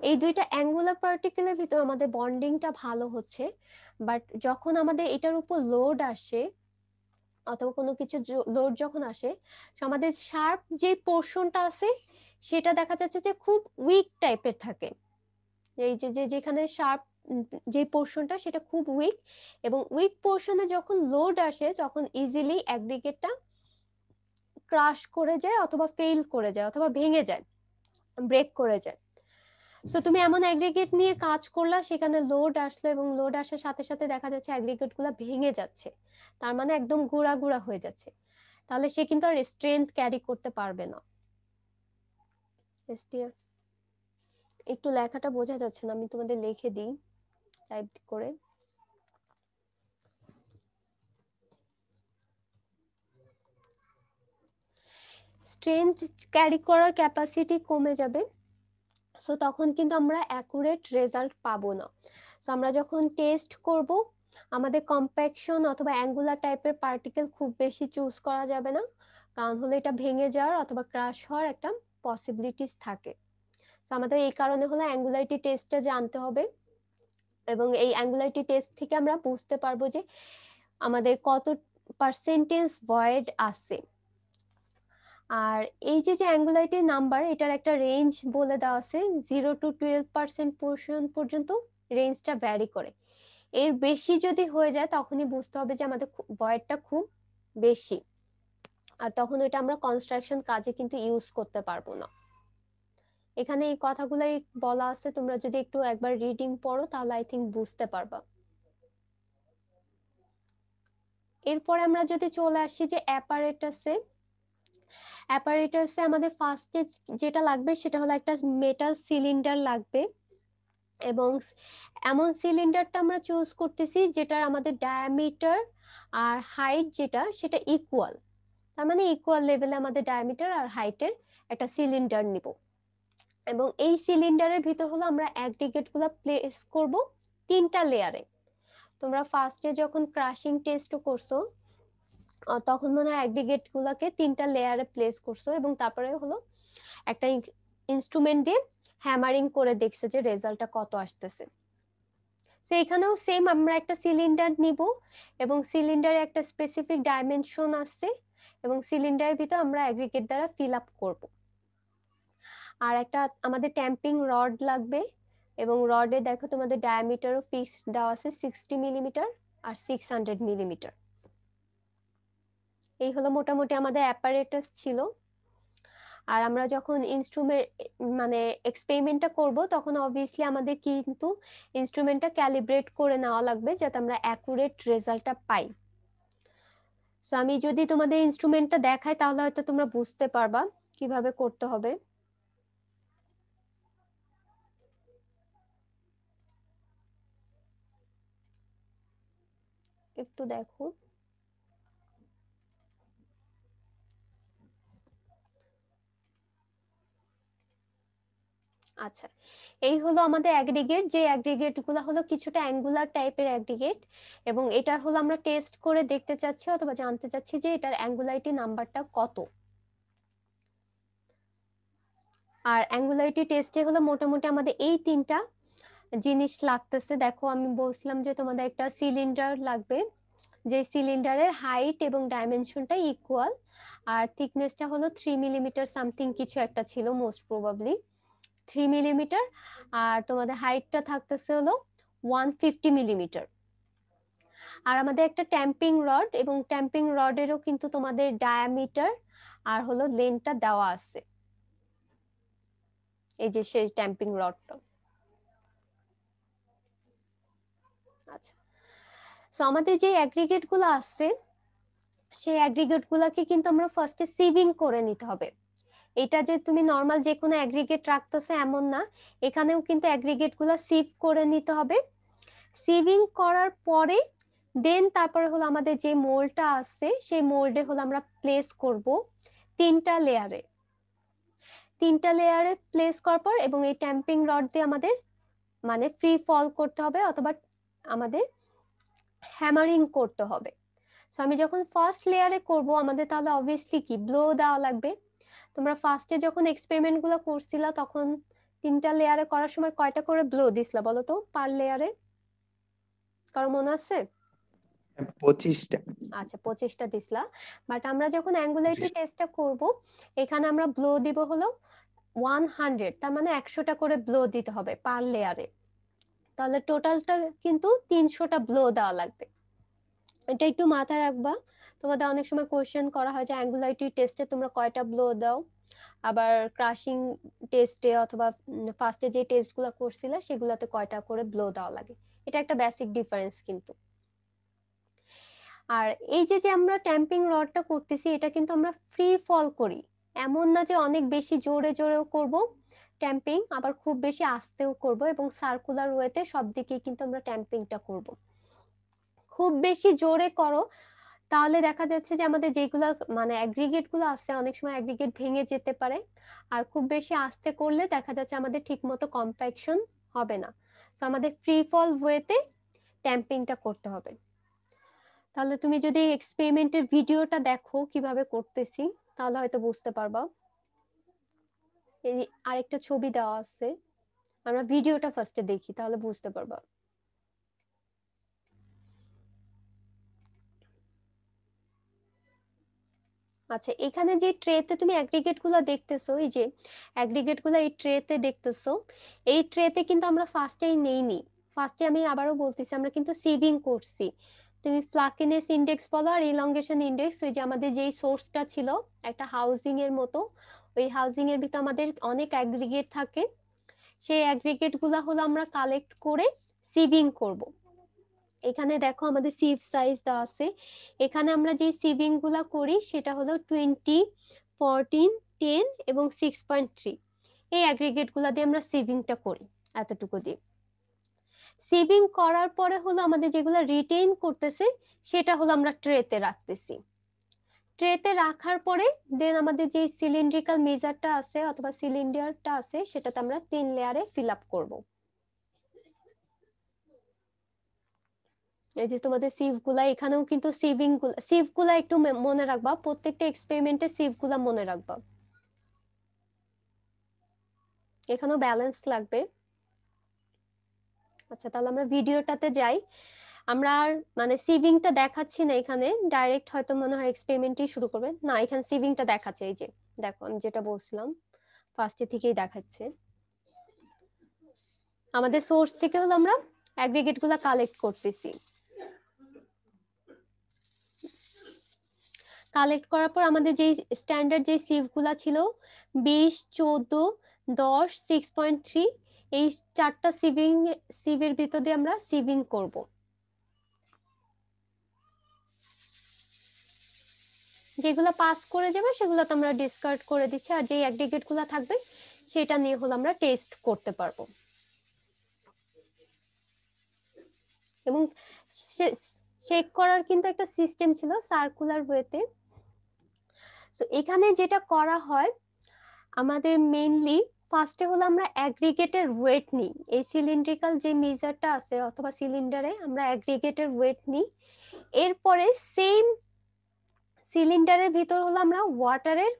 এই দুইটা অ্যাঙ্গুলার পার্টিকেলের ভিতর আমাদের বন্ডিংটা ভালো হচ্ছে বাট যখন আমাদের এটার উপর লোড আসে অথবা কোনো কিছু লোড যখন আসে আমাদের শার্প যে পোর্শনটা আছে সেটা দেখা যাচ্ছে যে খুব উইক টাইপের থাকে এই যে যে যেখানে শার্প যে পোর্শনটা সেটা খুব উইক এবং উইক পোর্শনে যখন লোড আসে তখন ইজিলি অ্যাগ্রিগেটটা ক্রাশ করে যায় অথবা ফেল করে যায় অথবা ভেঙে যায় ব্রেক করে যায় সো তুমি এমন অ্যাগ্রিগেট নিয়ে কাজ করলা সেখানে লোড আসলো এবং লোড আসার সাথে সাথে দেখা যাচ্ছে অ্যাগ্রিগেট গুলা ভেঙে যাচ্ছে তার মানে একদম গুঁড়া গুঁড়া হয়ে যাচ্ছে তাহলে সে কিন্তু আর স্ট্রেংথ ক্যারি করতে পারবে না একটু লেখাটা বোঝা যাচ্ছে না আমি তোমাদের লিখে দিই টাইপ করে স্ট্রেংথ ক্যারি করার ক্যাপাসিটি কমে যাবে সো তখন কিন্তু আমরা অ্যাকুরেট রেজাল্ট পাবো না সো আমরা যখন টেস্ট করব আমাদের কম্প্যাকশন অথবা অ্যাঙ্গুলার টাইপের পার্টিকেল খুব বেশি চুজ করা যাবে না কারণ হলে এটা ভেঙে যাওয়ার অথবা ক্রাশ হওয়ার একটা পসিবিলিটিস থাকে তো আমাদের এই কারণে হলো অ্যাঙ্গুলারিটি টেস্টটা জানতে হবে এবং এই অ্যাঙ্গুলারিটি টেস্ট থেকে আমরা বুঝতে পারবো যে আমাদের কত পার্সেন্টেজ ভয়েড আছে আর এই যে যে অ্যাঙ্গুলাইটির নাম্বার এটার একটা রেঞ্জ বলে দেওয়া আছে zero two twelve percent portion পর্যন্ত রেঞ্জটা ভ্যারি করে এর বেশি যদি হয়ে যায় তখনই বুঝতে হবে যে আমাদের বয়েরটা খুব বেশি আর তখন ওইটা আমরা কনস্ট্রাকশন কাজে কিন্তু ইউজ করতে পারবো না এখানে এই কথাগুলাই বলা আছে তোমরা যদি একটু একবার রিডিং পড়ো তাহলে আই থিঙ্ক বুঝতে পারবা এরপরে আমরা যদি চলে আসি যে অ্যাপারেটাসে অ্যাপারেটাসে আমাদের ফার্স্টে যেটা লাগবে সেটা হলো একটা মেটাল সিলিন্ডার লাগবে এবং এমন সিলিন্ডারটা আমরা চুজ করতেছি যেটার আমাদের ডায়ামিটার আর হাইট যেটা সেটা ইকুয়াল তার মানে ইকুয়াল লেভেলে আমাদের ডায়ামিটার আর হাইটের একটা সিলিন্ডার নিব এবং এই সিলিন্ডারের ভিতর হলো আমরা অ্যাগ্রিগেট গুলা প্লেস করব তিনটা লেয়ারে তোমরা ফার্স্টে যখন ক্রাশিং টেস্ট করছো তখন মনে হয় অ্যাগ্রিগেট গুলাকে তিনটা লেয়ারে প্লেস করছো এবং তারপরে হলো একটা ইনস্ট্রুমেন্ট দিয়ে হ্যামারিং করে দেখছো যে রেজাল্টটা কত আসতেছে তো এখানেও সেম আমরা একটা সিলিন্ডার নিব এবং সিলিন্ডারে একটা স্পেসিফিক ডাইমেনশন আছে এবং সিলিন্ডারের ভিতর আমরা অ্যাগ্রিগেট দ্বারা ফিল আপ করব আর একটা আমাদের ট্যাম্পিং রড লাগবে এবং রডে দেখো তোমাদের ডায়ামিটারও ফিক্সড দেওয়া আছে সিক্সটি মিলিমিটার আর সিক্স হান্ড্রেড মিলিমিটার এই হলো মোটামুটি আমাদের অ্যাপারেটাস ছিল আর আমরা যখন ইনস্ট্রুমেন্ট মানে এক্সপেরিমেন্টটা করব তখন অবভিয়াসলি আমাদের কিন্তু ইনস্ট্রুমেন্টটা ক্যালিব্রেট করে নেওয়া লাগবে যাতে আমরা অ্যাকুরেট রেজাল্টটা পাই সো আমি যদি তোমাদের ইনস্ট্রুমেন্টটা দেখাই তাহলে হয়তো তোমরা বুঝতে পারবা কিভাবে করতে হবে একটু দেখো আচ্ছা এই হলো আমাদের অ্যাগ্রিগেট যে অ্যাগ্রিগেট গুলো হলো কিছুটা অ্যাঙ্গুলার টাইপের অ্যাগ্রিগেট এবং এটার হলো আমরা টেস্ট করে দেখতে চাচ্ছি অথবা জানতে চাচ্ছি যে এটার অ্যাঙ্গুলারিটি নাম্বারটা কত আর অ্যাঙ্গুলারিটি টেস্টে হলো মোটামুটি আমাদের এই তিনটা জিনিস লাগতেছে দেখো আমি বলছিলাম যে তোমাদের একটা সিলিন্ডার লাগবে যে সিলিন্ডারের হাইট এবং ডাইমেনশনটা ইকুয়াল আর থিকনেসটা হলো থ্রি মিলিমিটার সামথিং কিছু একটা ছিল মোস্ট প্রবাবলি থ্রি মিলিমিটার আর তোমাদের হাইটটা থাকতেছে হলো ওয়ান ফিফটি মিলিমিটার আর আমাদের একটা ট্যাম্পিং রড এবং ট্যাম্পিং রডেরও কিন্তু তোমাদের ডায়ামিটার আর হলো লেনটা দেওয়া আছে এই যে সেই ট্যাম্পিং রডটা আচ্ছা সো আমাদের যে অ্যাগ্রিগেট গুলো আছে সেই অ্যাগ্রিগেট গুলাকে কিন্তু আমরা ফার্স্টে সিভিং করে নিতে হবে এটা যে তুমি নর্মাল যে কোনো অ্যাগ্রিগেট রাখতেছো এমন না এখানেও কিন্তু অ্যাগ্রিগেট গুলো সিভ করে নিতে হবে সিভিং করার পরে দেন তারপরে হলো আমাদের যে মোলটা আছে সেই মোল্ডে হলো আমরা প্লেস করব তিনটা লেয়ারে তিনটা লেয়ারে প্লেস করার পর এবং এই ট্যাম্পিং রড দিয়ে আমাদের মানে ফ্রি ফল করতে হবে অথবা আমাদের হ্যামারিং করতে হবে সো আমি যখন ফার্স্ট লেয়ারে করব আমাদের তাহলে অবভিয়াসলি কি ব্লো দেওয়া লাগবে তোমরা ফার্স্টে যখন এক্সপেরিমেন্ট গুলো করছিলা তখন তিনটা লেয়ারে করার সময় কয়টা করে ব্লো দিছিলা বলো তো পার লেয়ারে কারো মনে আছে হ্যাঁ, পঁচিশটা আচ্ছা পঁচিশটা দিছিলা বাট আমরা যখন অ্যাঙ্গুলারিটি টেস্টটা করব এখানে আমরা ব্লো দিব হলো ওয়ান হান্ড্রেড তার মানে একশোটা করে ব্লো দিতে হবে পার লেয়ারে তাহলে টোটালটা কিন্তু তিনশোটা ব্লো দেওয়া লাগবে এটা একটু মাথায় রাখবা তোমাদের অনেক সময় কোয়েশ্চেন করা হয় যে অ্যাঙ্গুলারিটি টেস্টে তোমরা কয়টা ব্লো দাও আবার ক্রাশিং টেস্টে অথবা ফার্স্টে যে টেস্টগুলো করছিলে সেগুলোতে কয়টা করে ব্লো দেওয়া লাগে এটা একটা বেসিক ডিফারেন্স কিন্তু আর এই যে যে আমরা ট্যাম্পিং রডটা করতেছি এটা কিন্তু আমরা ফ্রি ফল করি এমন না যে অনেক বেশি জোরে জোরেও করব ট্যাম্পিং আবার খুব বেশি আস্তেও করব এবং সার্কুলার ওয়েতে সব দিকে কিন্তু আমরা ট্যাম্পিংটা করব খুব বেশি জোরে করো তাহলে দেখা যাচ্ছে যে আমাদের যেগুলো মানে অ্যাগ্রিগেট গুলো আছে অনেক সময় অ্যাগ্রিগেট ভেঙে যেতে পারে আর খুব বেশি আস্তে করলে দেখা যাচ্ছে আমাদের ঠিক মতো কম্প্যাকশন হবে না তো আমাদের ফ্রি ফল ওয়েতে ট্যাম্পিংটা করতে হবে তাহলে তুমি যদি এক্সপেরিমেন্টের ভিডিওটা দেখো কিভাবে করতেছি তাহলে হয়তো বুঝতে পারবা আরেকটা ছবি দেওয়া আছে আমরা ভিডিওটা ফার্স্টে দেখি তাহলে বুঝতে পারবা আচ্ছা এখানে যে ট্রেতে তুমি অ্যাগ্রিগেট গুলা দেখতেছো এই যে অ্যাগ্রিগেট গুলা এই ট্রেতে দেখতেছো এই ট্রেতে কিন্তু আমরা ফার্স্টেই নেইনি ফার্স্টে আমি আবারও বলতেছি আমরা কিন্তু সিভিং করছি তুমি ফ্লাকিনেস ইন্ডেক্স বলো আর ইলংগেশন ইন্ডেক্স ওই যে আমাদের যেই সোর্সটা ছিল একটা হাউজিং এর মতো ওই হাউজিং এর ভিতর আমাদের অনেক অ্যাগ্রিগেট থাকে সেই অ্যাগ্রিগেট গুলা হলো আমরা কালেক্ট করে সিভিং করবো এখানে দেখো আমাদের সিভ সাইজ দেওয়া আছে এখানে আমরা যে সিভিং গুলা করি সেটা হলো টোয়েন্টি ফোরটিন টেন এবং সিক্স পয়েন্ট থ্রি এই অ্যাগ্রিগেট গুলা দিয়ে আমরা সিভিংটা করি এতটুকু দিয়ে সেভিং করার পরে হলো আমাদের যেগুলো রিটেইন করতেছে সেটা হলো আমরা ট্রেতে রাখতেছি ট্রেতে রাখার পরে দেন আমাদের যে সিলিন্ড্রিক্যাল মেজারটা আছে অথবা সিলিন্ডারটা আছে সেটাতে আমরা তিন লেয়ারে ফিল আপ করবো এই যে তোমাদের সিভ গুলা এখানেও কিন্তু সিভিং সিভ গুলা একটু মনে রাখবা প্রত্যেকটা এক্সপেরিমেন্টে সিভ গুলা মনে রাখবা এখানেও ব্যালেন্স লাগবে আচ্ছা তাহলে আমরা ভিডিওটাতে যাই আমরা আর মানে সিভিংটা দেখাচ্ছি না এখানে ডাইরেক্ট হয়তো মনে হয় এক্সপেরিমেন্টই শুরু করবে না এখানে সিভিংটা দেখাচ্ছে এই যে দেখো আমি যেটা বলছিলাম ফার্স্টে থেকেই দেখাচ্ছে আমাদের সোর্স থেকে হলো আমরা অ্যাগ্রিগেটগুলো কালেক্ট করতেছি কালেক্ট করার পর আমাদের যেই স্ট্যান্ডার্ড যেই গুলা ছিল বিশ চোদ্দ দশ সিক্স পয়েন্ট থ্রি এই চারটা সিভিং সিভের ভিতর দিয়ে আমরা সিভিং করব যেগুলো পাস করে যাবে সেগুলো তো আমরা ডিসকার্ড করে দিচ্ছি আর যে অ্যাগ্রিগেট গুলো থাকবে সেটা নিয়ে হলো আমরা টেস্ট করতে পারবো এবং চেক করার কিন্তু একটা সিস্টেম ছিল সার্কুলার ওয়েতে সো এখানে যেটা করা হয় আমাদের মেইনলি ফার্স্টে হলো আমরা অ্যাগ্রিগেটের ওয়েট নিই এই সিলিন্ড্রিক্যাল যে মেজারটা আছে অথবা সিলিন্ডারে আমরা অ্যাগ্রিগেটের ওয়েট নিই এরপরে সেম সিলিন্ডারের ভিতর হলো আমরা ওয়াটারের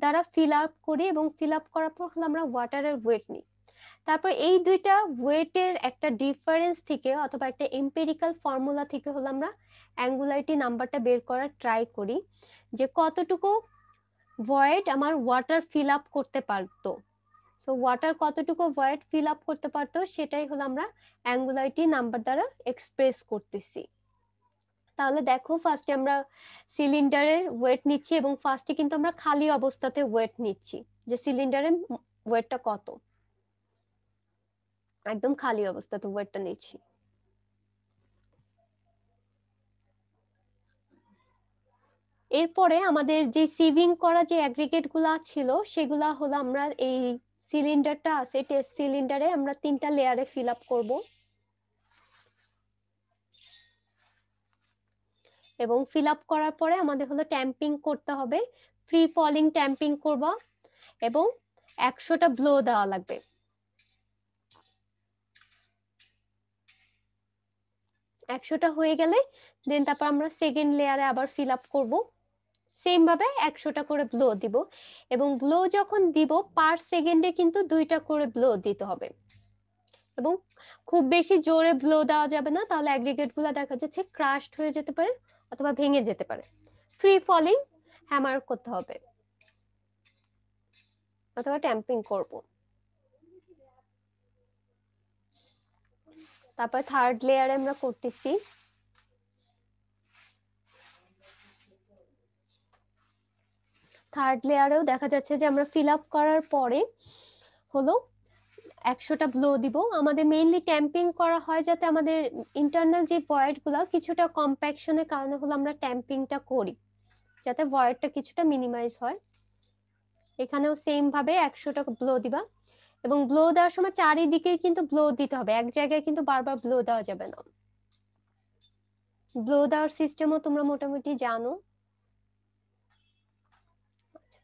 দ্বারা ফিল আপ করি এবং ফিল আপ করার পর হলো আমরা ওয়াটারের ওয়েট নিই তারপর এই দুইটা ওয়েটের একটা ডিফারেন্স থেকে অথবা একটা এম্পেরিক্যাল ফর্মুলা থেকে হলো আমরা অ্যাঙ্গুলারিটি নাম্বারটা বের করার ট্রাই করি যে কতটুকু ভয়েড আমার ওয়াটার ফিল আপ করতে পারতো সো ওয়াটার কতটুকু ভয়েড ফিল আপ করতে পারতো সেটাই হলো আমরা অ্যাঙ্গুলারিটি নাম্বার দ্বারা এক্সপ্রেস করতেছি তাহলে দেখো ফার্স্টে আমরা সিলিন্ডারের ওয়েট নিচ্ছি এবং ফার্স্টে কিন্তু আমরা খালি অবস্থাতে ওয়েট নিচ্ছি যে সিলিন্ডারের ওয়েটটা কত একদম খালি অবস্থা অবস্থাতে ওয়েটটা নিচ্ছি এরপরে আমাদের যে সিভিং করা যে অ্যাগ্রিগেট গুলা ছিল সেগুলা হলো আমরা এই সিলিন্ডারটা আছে টেস্ট সিলিন্ডারে আমরা তিনটা লেয়ারে ফিল আপ করবো এবং ফিল আপ করার পরে আমাদের হলো ট্যাম্পিং করতে হবে ফ্রি ফলিং ট্যাম্পিং করবা এবং একশোটা ব্লো দেওয়া লাগবে একশোটা হয়ে গেলে দেন তারপর আমরা সেকেন্ড লেয়ারে আবার ফিল আপ করবো সেম ভাবে একশোটা করে ব্লো দিব এবং ব্লো যখন দিব পার সেকেন্ডে কিন্তু দুইটা করে ব্লো দিতে হবে এবং খুব বেশি জোরে ব্লো দেওয়া যাবে না তাহলে অ্যাগ্রিগেট গুলা দেখা যাচ্ছে ক্রাশড হয়ে যেতে পারে অথবা ভেঙে যেতে পারে ফ্রি ফলিং হ্যামার করতে হবে অথবা ট্যাম্পিং করবো তারপর থার্ড লেয়ারে আমরা করতেছি থার্ড লেয়ারেও দেখা যাচ্ছে যে আমরা ফিল আপ করার পরে হলো একশোটা ব্লো দিব আমাদের মেইনলি ট্যাম্পিং করা হয় যাতে আমাদের ইন্টারনাল যে ভয়েডগুলো কিছুটা কম্প্যাকশনের কারণে হলো আমরা ট্যাম্পিংটা করি যাতে ভয়েডটা কিছুটা মিনিমাইজ হয় এখানেও সেম ভাবে একশোটা ব্লো দিবা এবং ব্লো দেওয়ার সময় চারিদিকে কিন্তু ব্লো দিতে হবে এক জায়গায় কিন্তু বারবার ব্লো দেওয়া যাবে না ব্লো দেওয়ার সিস্টেমও তোমরা মোটামুটি জানো আচ্ছা।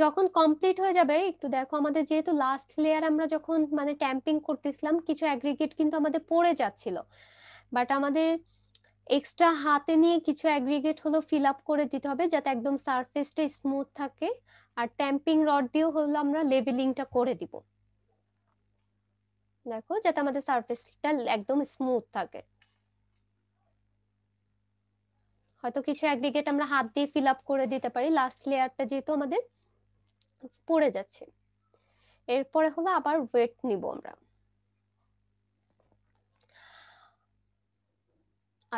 যখন কমপ্লিট হয়ে যাবে একটু দেখো আমাদের যেহেতু লাস্ট লেয়ার আমরা যখন মানে ট্যাম্পিং করতেছিলাম কিছু অ্যাগ্রিগেট কিন্তু আমাদের পড়ে যাচ্ছিল বাট আমাদের এক্সট্রা হাতে নিয়ে কিছু অ্যাগ্রিগেট হলো ফিল আপ করে দিতে হবে যাতে একদম সারফেসটা স্মুথ থাকে আর ট্যাম্পিং রড দিয়েও হলো আমরা লেভেলিংটা করে দিব দেখো যাতে আমাদের সারফেসটা একদম স্মুথ থাকে হয়তো কিছু অ্যাগ্রিগেট আমরা হাত দিয়ে ফিল আপ করে দিতে পারি লাস্ট লেয়ারটা যেহেতু আমাদের পড়ে যাচ্ছে এরপরে হলো আবার ওয়েট নিব আমরা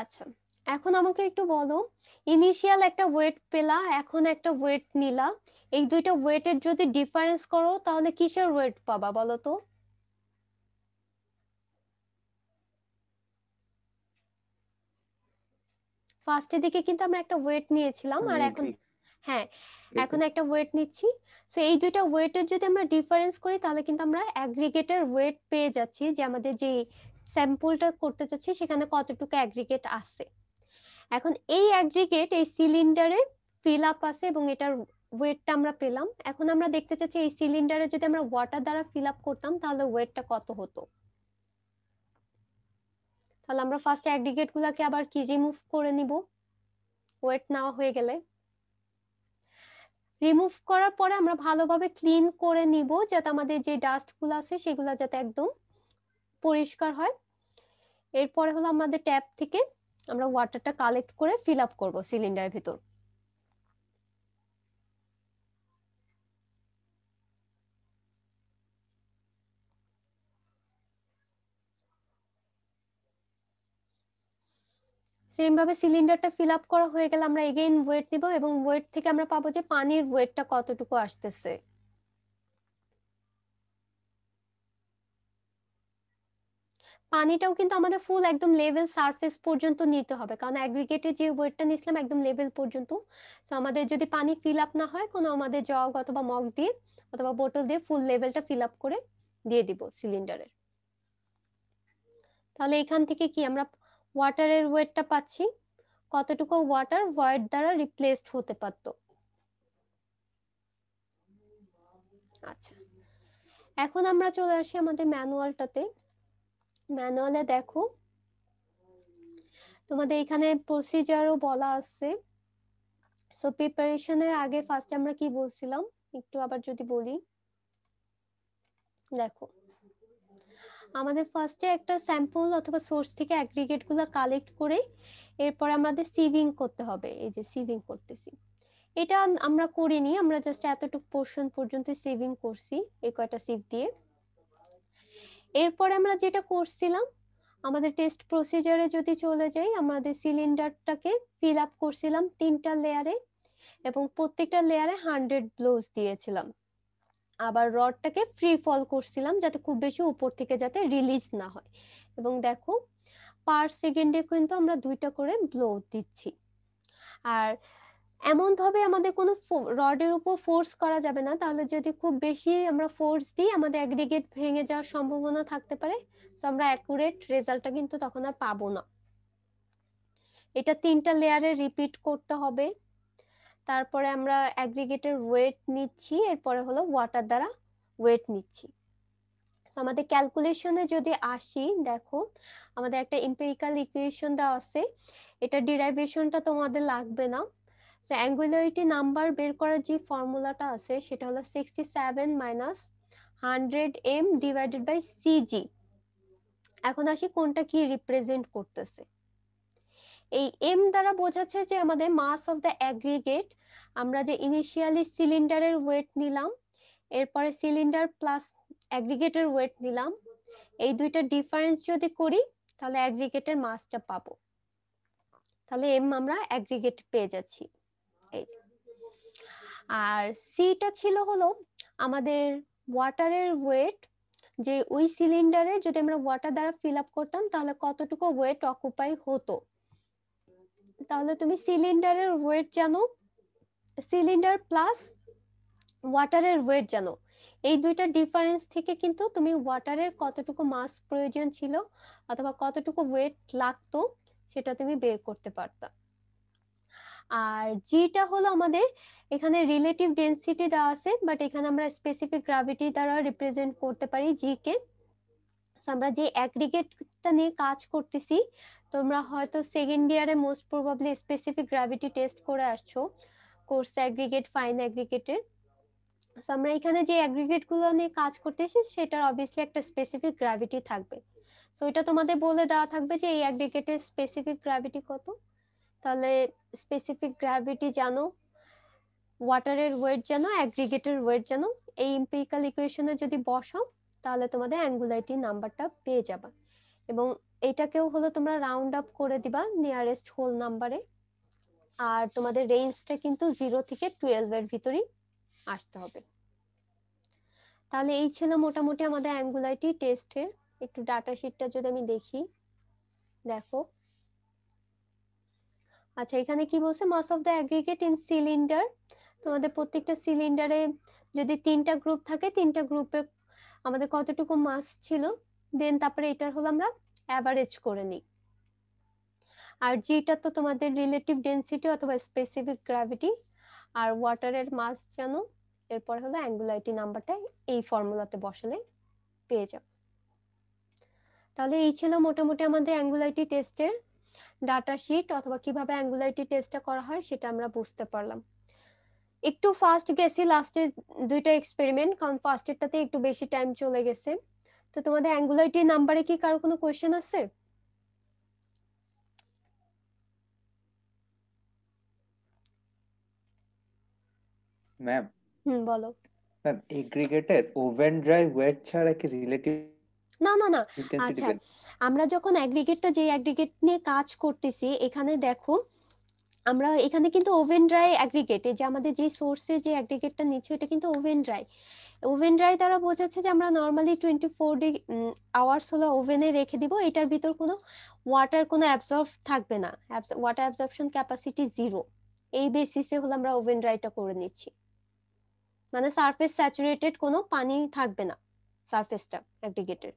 আচ্ছা এখন আমাকে একটু বলো ইনিশিয়াল একটা ওয়েট পেলা এখন একটা ওয়েট নিলা এই দুইটা ওয়েটের যদি ডিফারেন্স করো তাহলে কিসের ওয়েট পাবা বলো তো ফার্স্টের দিকে কিন্তু আমরা একটা ওয়েট নিয়েছিলাম আর এখন হ্যাঁ এখন একটা ওয়েট নিচ্ছি সো এই দুইটা ওয়েটের যদি আমরা ডিফারেন্স করি তাহলে কিন্তু আমরা অ্যাগ্রিগেটের ওয়েট পেয়ে যাচ্ছি যে আমাদের যে স্যাম্পলটা করতে চাচ্ছি সেখানে কতটুকু অ্যাগ্রিগেট আছে এখন এই অ্যাগ্রিগেট এই সিলিন্ডারে ফিল আপ আছে এবং এটার ওয়েটটা আমরা পেলাম এখন আমরা দেখতে চাচ্ছি এই সিলিন্ডারে যদি আমরা ওয়াটার দ্বারা ফিল আপ করতাম তাহলে ওয়েটটা কত হতো তাহলে আমরা ফার্স্ট অ্যাগ্রিগেট গুলাকে আবার কি রিমুভ করে নিব ওয়েট নেওয়া হয়ে গেলে রিমুভ করার পরে আমরা ভালোভাবে ক্লিন করে নিব যাতে আমাদের যে ডাস্ট গুলো আছে সেগুলো যাতে একদম পরিষ্কার হয় এরপরে হলো আমাদের ট্যাব থেকে আমরা ওয়াটারটা কালেক্ট করে ফিল আপ করবো সিলিন্ডারের ভিতর সেম ভাবে সিলিন্ডারটা ফিল আপ করা হয়ে গেলে আমরা এগেইন ওয়েট দিব এবং ওয়েট থেকে আমরা পাবো যে পানির ওয়েটটা কতটুকু আসতেছে পানিটাও কিন্তু আমাদের ফুল একদম লেভেল সারফেস পর্যন্ত নিতে হবে কারণ অ্যাগ্রিগেটে যে ওয়েটটা নিয়েছিলাম একদম লেভেল পর্যন্ত তো আমাদের যদি পানি ফিল আপ না হয় কোনো আমাদের জগ অথবা মগ দিয়ে অথবা বোতল দিয়ে ফুল লেভেলটা ফিল আপ করে দিয়ে দিব সিলিন্ডারের তাহলে এখান থেকে কি আমরা ওয়াটারের ওয়েটটা পাচ্ছি কতটুকু ওয়াটার ভয়েড দ্বারা রিপ্লেসড হতে পারত আচ্ছা এখন আমরা চলে আসি আমাদের ম্যানুয়ালটাতে ম্যানুয়ালে দেখো তোমাদের এখানে প্রসিজারও বলা আছে সো প্রিপারেশনের আগে ফার্স্ট আমরা কি বলছিলাম একটু আবার যদি বলি দেখো আমাদের ফার্স্টে একটা স্যাম্পল অথবা সোর্স থেকে অ্যাগ্রিগেট গুলো কালেক্ট করে এরপর আমাদের সিভিং করতে হবে এই যে সিভিং করতেছি এটা আমরা করিনি আমরা জাস্ট এতটুকু পোর্শন পর্যন্ত সেভিং করছি এই কয়টা সিভ দিয়ে এরপরে আমরা যেটা করছিলাম আমাদের টেস্ট প্রসিজারে যদি চলে যাই আমাদের সিলিন্ডারটাকে ফিল আপ করছিলাম তিনটা লেয়ারে এবং প্রত্যেকটা লেয়ারে হান্ড্রেড ব্লোজ দিয়েছিলাম আবার রডটাকে ফ্রি ফল করছিলাম যাতে খুব বেশি উপর থেকে যাতে রিলিজ না হয় এবং দেখো পার সেকেন্ডে কিন্তু আমরা দুইটা করে ব্লো দিচ্ছি আর এমন ভাবে আমাদের কোনো রডের উপর ফোর্স করা যাবে না তাহলে যদি খুব বেশি আমরা ফোর্স দিই আমাদের অ্যাগ্রিগেট ভেঙে যাওয়ার সম্ভাবনা থাকতে পারে তো আমরা অ্যাকুরেট রেজাল্টটা কিন্তু তখন আর পাবো না এটা তিনটা লেয়ারে রিপিট করতে হবে তারপরে আমরা অ্যাগ্রিগেটের ওয়েট নিচ্ছি এরপরে হলো ওয়াটার দ্বারা ওয়েট নিচ্ছি আমাদের ক্যালকুলেশনে যদি আসি দেখো আমাদের একটা ইম্পেরিক্যাল ইকুয়েশন দেওয়া আছে এটা ডিরাইভেশনটা তোমাদের লাগবে না সো অ্যাঙ্গুলারিটি নাম্বার বের করার যে ফর্মুলাটা আছে সেটা হলো sixty seven minus hundred M divided by CG এখন আসি কোনটা কি রিপ্রেজেন্ট করতেছে এই এম দ্বারা বোঝাচ্ছে যে আমাদের মাস অফ দ্য অ্যাগ্রিগেট আমরা যে ইনিশিয়ালি সিলিন্ডারের ওয়েট নিলাম এরপরে সিলিন্ডার প্লাস অ্যাগ্রিগেটের ওয়েট নিলাম এই দুইটা ডিফারেন্স যদি করি তাহলে অ্যাগ্রিগেটের মাসটা পাবো তাহলে এম আমরা অ্যাগ্রিগেট পেয়ে যাচ্ছি আর সি আর সিটা ছিল হলো আমাদের ওয়াটারের ওয়েট যে ওই সিলিন্ডারে যদি আমরা ওয়াটার দ্বারা ফিল আপ করতাম তাহলে কতটুকু ওয়েট অকুপাই হতো তাহলে তুমি সিলিন্ডারের ওয়েট জানো সিলিন্ডার প্লাস ওয়াটারের ওয়েট জানো এই দুইটা ডিফারেন্স থেকে কিন্তু তুমি ওয়াটারের কতটুকু মাস প্রয়োজন ছিল অথবা কতটুকু ওয়েট লাগতো সেটা তুমি বের করতে পারতা আর জিটা হলো আমাদের এখানে রিলেটিভ ডেন্সিটি দেওয়া আছে বাট এখানে আমরা স্পেসিফিক গ্রাভিটি দ্বারা রিপ্রেজেন্ট করতে পারি জি কে আমরা যে অ্যাগ্রিগেটটা নিয়ে কাজ করতেছি তোমরা হয়তো সেকেন্ড ইয়ারে most probably specific gravity test করে আসছো কোর্স অ্যাগ্রিগেট ফাইন অ্যাগ্রিগেটের সো আমরা এখানে যে অ্যাগ্রিগেটগুলো গুলো নিয়ে কাজ করতেছি সেটার অবভিয়াসলি একটা স্পেসিফিক গ্র্যাভিটি থাকবে সো এটা তোমাদের বলে দেওয়া থাকবে যে এই অ্যাগ্রিগেটের স্পেসিফিক গ্র্যাভিটি কত তাহলে স্পেসিফিক গ্র্যাভিটি জানো ওয়াটারের ওয়েট জানো অ্যাগ্রিগেটের ওয়েট জানো এই ইম্পেরিক্যাল ইকুয়েশনে যদি বসাও তাহলে তোমাদের অ্যাঙ্গুলাইটি নাম্বারটা পেয়ে যাবা এবং এটাকেও হলো তোমরা রাউন্ড আপ করে দিবা নিয়ারেস্ট হোল নাম্বারে আর তোমাদের রেঞ্জটা কিন্তু জিরো থেকে টুয়েলভ এর ভিতরেই আসতে হবে তাহলে এই ছিল মোটামুটি আমাদের অ্যাঙ্গুলাইটি টেস্টের একটু ডাটা শিটটা যদি আমি দেখি দেখো আচ্ছা এখানে কি বলছে mass of the aggregate in cylinder তোমাদের প্রত্যেকটা সিলিন্ডারে যদি তিনটা গ্রুপ থাকে তিনটা গ্রুপে আমাদের কতটুকু মাস ছিল দেন তারপরে এটার হলো আমরা অ্যাভারেজ করে নিই আর জিটা তো তোমাদের রিলেটিভ ডেন্সিটি অথবা স্পেসিফিক গ্র্যাভিটি আর ওয়াটারের মাস যেন এরপর হলো অ্যাঙ্গুলারিটি নাম্বারটা এই ফর্মুলাতে বসালে পেয়ে যাবো তাহলে এই ছিল মোটামুটি আমাদের অ্যাঙ্গুলারিটি টেস্টের ডাটা শিট অথবা কিভাবে অ্যাঙ্গুলারিটি টেস্টটা করা হয় সেটা আমরা বুঝতে পারলাম একটু ফাস্ট গেছি লাস্টে দুইটা এক্সপেরিমেন্ট কারণ ফার্স্টেরটাতে একটু বেশি টাইম চলে গেছে তো তোমাদের অ্যাঙ্গুলারিটি নাম্বারে কি কারো কোনো কোয়েশ্চেন আছে ম্যাম হুম বলো ma'am aggregated oven dry weight ছাড়া কি রিলেটিভ না না না আচ্ছা আমরা যখন অ্যাগ্রিগেটটা যে অ্যাগ্রিগেট নিয়ে কাজ করতেছি এখানে দেখো আমরা এখানে কিন্তু ওভেন ড্রাই অ্যাগ্রিগেট যে আমাদের যে সোর্সে যে অ্যাগ্রিগেটটা নিচ্ছে এটা কিন্তু ওভেন ড্রাই ওভেন ড্রাই দ্বারা বোঝাচ্ছে যে আমরা normally twenty four D hours হলো ওভেনে রেখে দিব এটার ভিতর কোনো ওয়াটার কোনো অ্যাবজর্ব থাকবে না ওয়াটার অ্যাবজর্পশন ক্যাপাসিটি জিরো এই বেসিসে হলো আমরা ওভেন ড্রাইটা করে নিচ্ছি মানে সারফেস স্যাচুরেটেড কোনো পানি থাকবে না সারফেসটা অ্যাগ্রিগেটের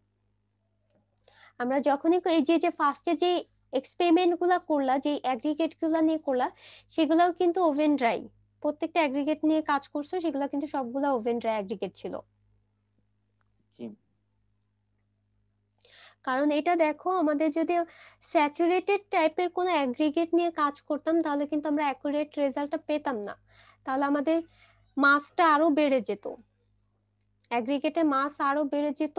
আমরা যখনই এই যে যে ফার্স্টে যে এক্সপেরিমেন্ট গুলো করলা যে অ্যাগ্রিগেট গুলা নিয়ে করলা সেগুলাও কিন্তু ওভেন ড্রাই প্রত্যেকটা অ্যাগ্রিগেট নিয়ে কাজ করছো সেগুলো কিন্তু সবগুলা ওভেন ড্রাই অ্যাগ্রিগেট ছিল কারণ এটা দেখো আমাদের যদি স্যাচুরেটেড টাইপের কোনো অ্যাগ্রিগেট নিয়ে কাজ করতাম তাহলে কিন্তু আমরা অ্যাকুরেট রেজাল্টটা পেতাম না তাহলে আমাদের মাসটা আরো বেড়ে যেত অ্যাগ্রিগেটের মাস আরো বেড়ে যেত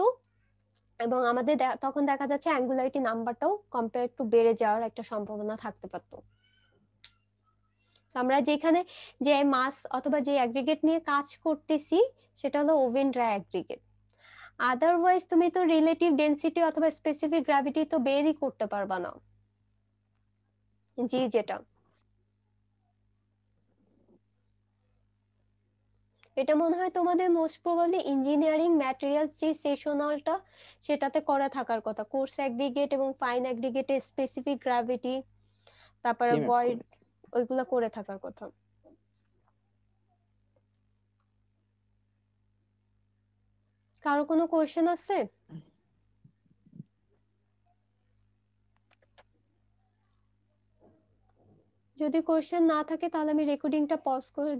এবং আমাদের তখন দেখা যাচ্ছে অ্যাঙ্গুলারিটি নাম্বারটাও কম্পেয়ার টু বেড়ে যাওয়ার একটা সম্ভাবনা থাকতে পারতো আমরা যেখানে যে মাস অথবা যে অ্যাগ্রিগেট নিয়ে কাজ করতেছি সেটা হলো ওভেন ড্রাই অ্যাগ্রিগেট আদারওয়াইজ তুমি তো রিলেটিভ ডেন্সিটি অথবা স্পেসিফিক গ্র্যাভিটি তো বেরই করতে পারবা না জি যেটা এটা মনে হয় তোমাদের মোস্ট প্রবাবলি ইঞ্জিনিয়ারিং ম্যাটেরিয়ালস যে সেশনালটা সেটাতে করা থাকার কথা কোর্স অ্যাগ্রিগেট এবং ফাইন অ্যাগ্রিগেটে স্পেসিফিক গ্র্যাভিটি তারপরে ভয়েড ওইগুলা করে থাকার কথা কারো কোনো কোয়েশ্চেন আছে যদি কোয়েশ্চেন না থাকে তাহলে আমি রেকর্ডিংটা পজ করে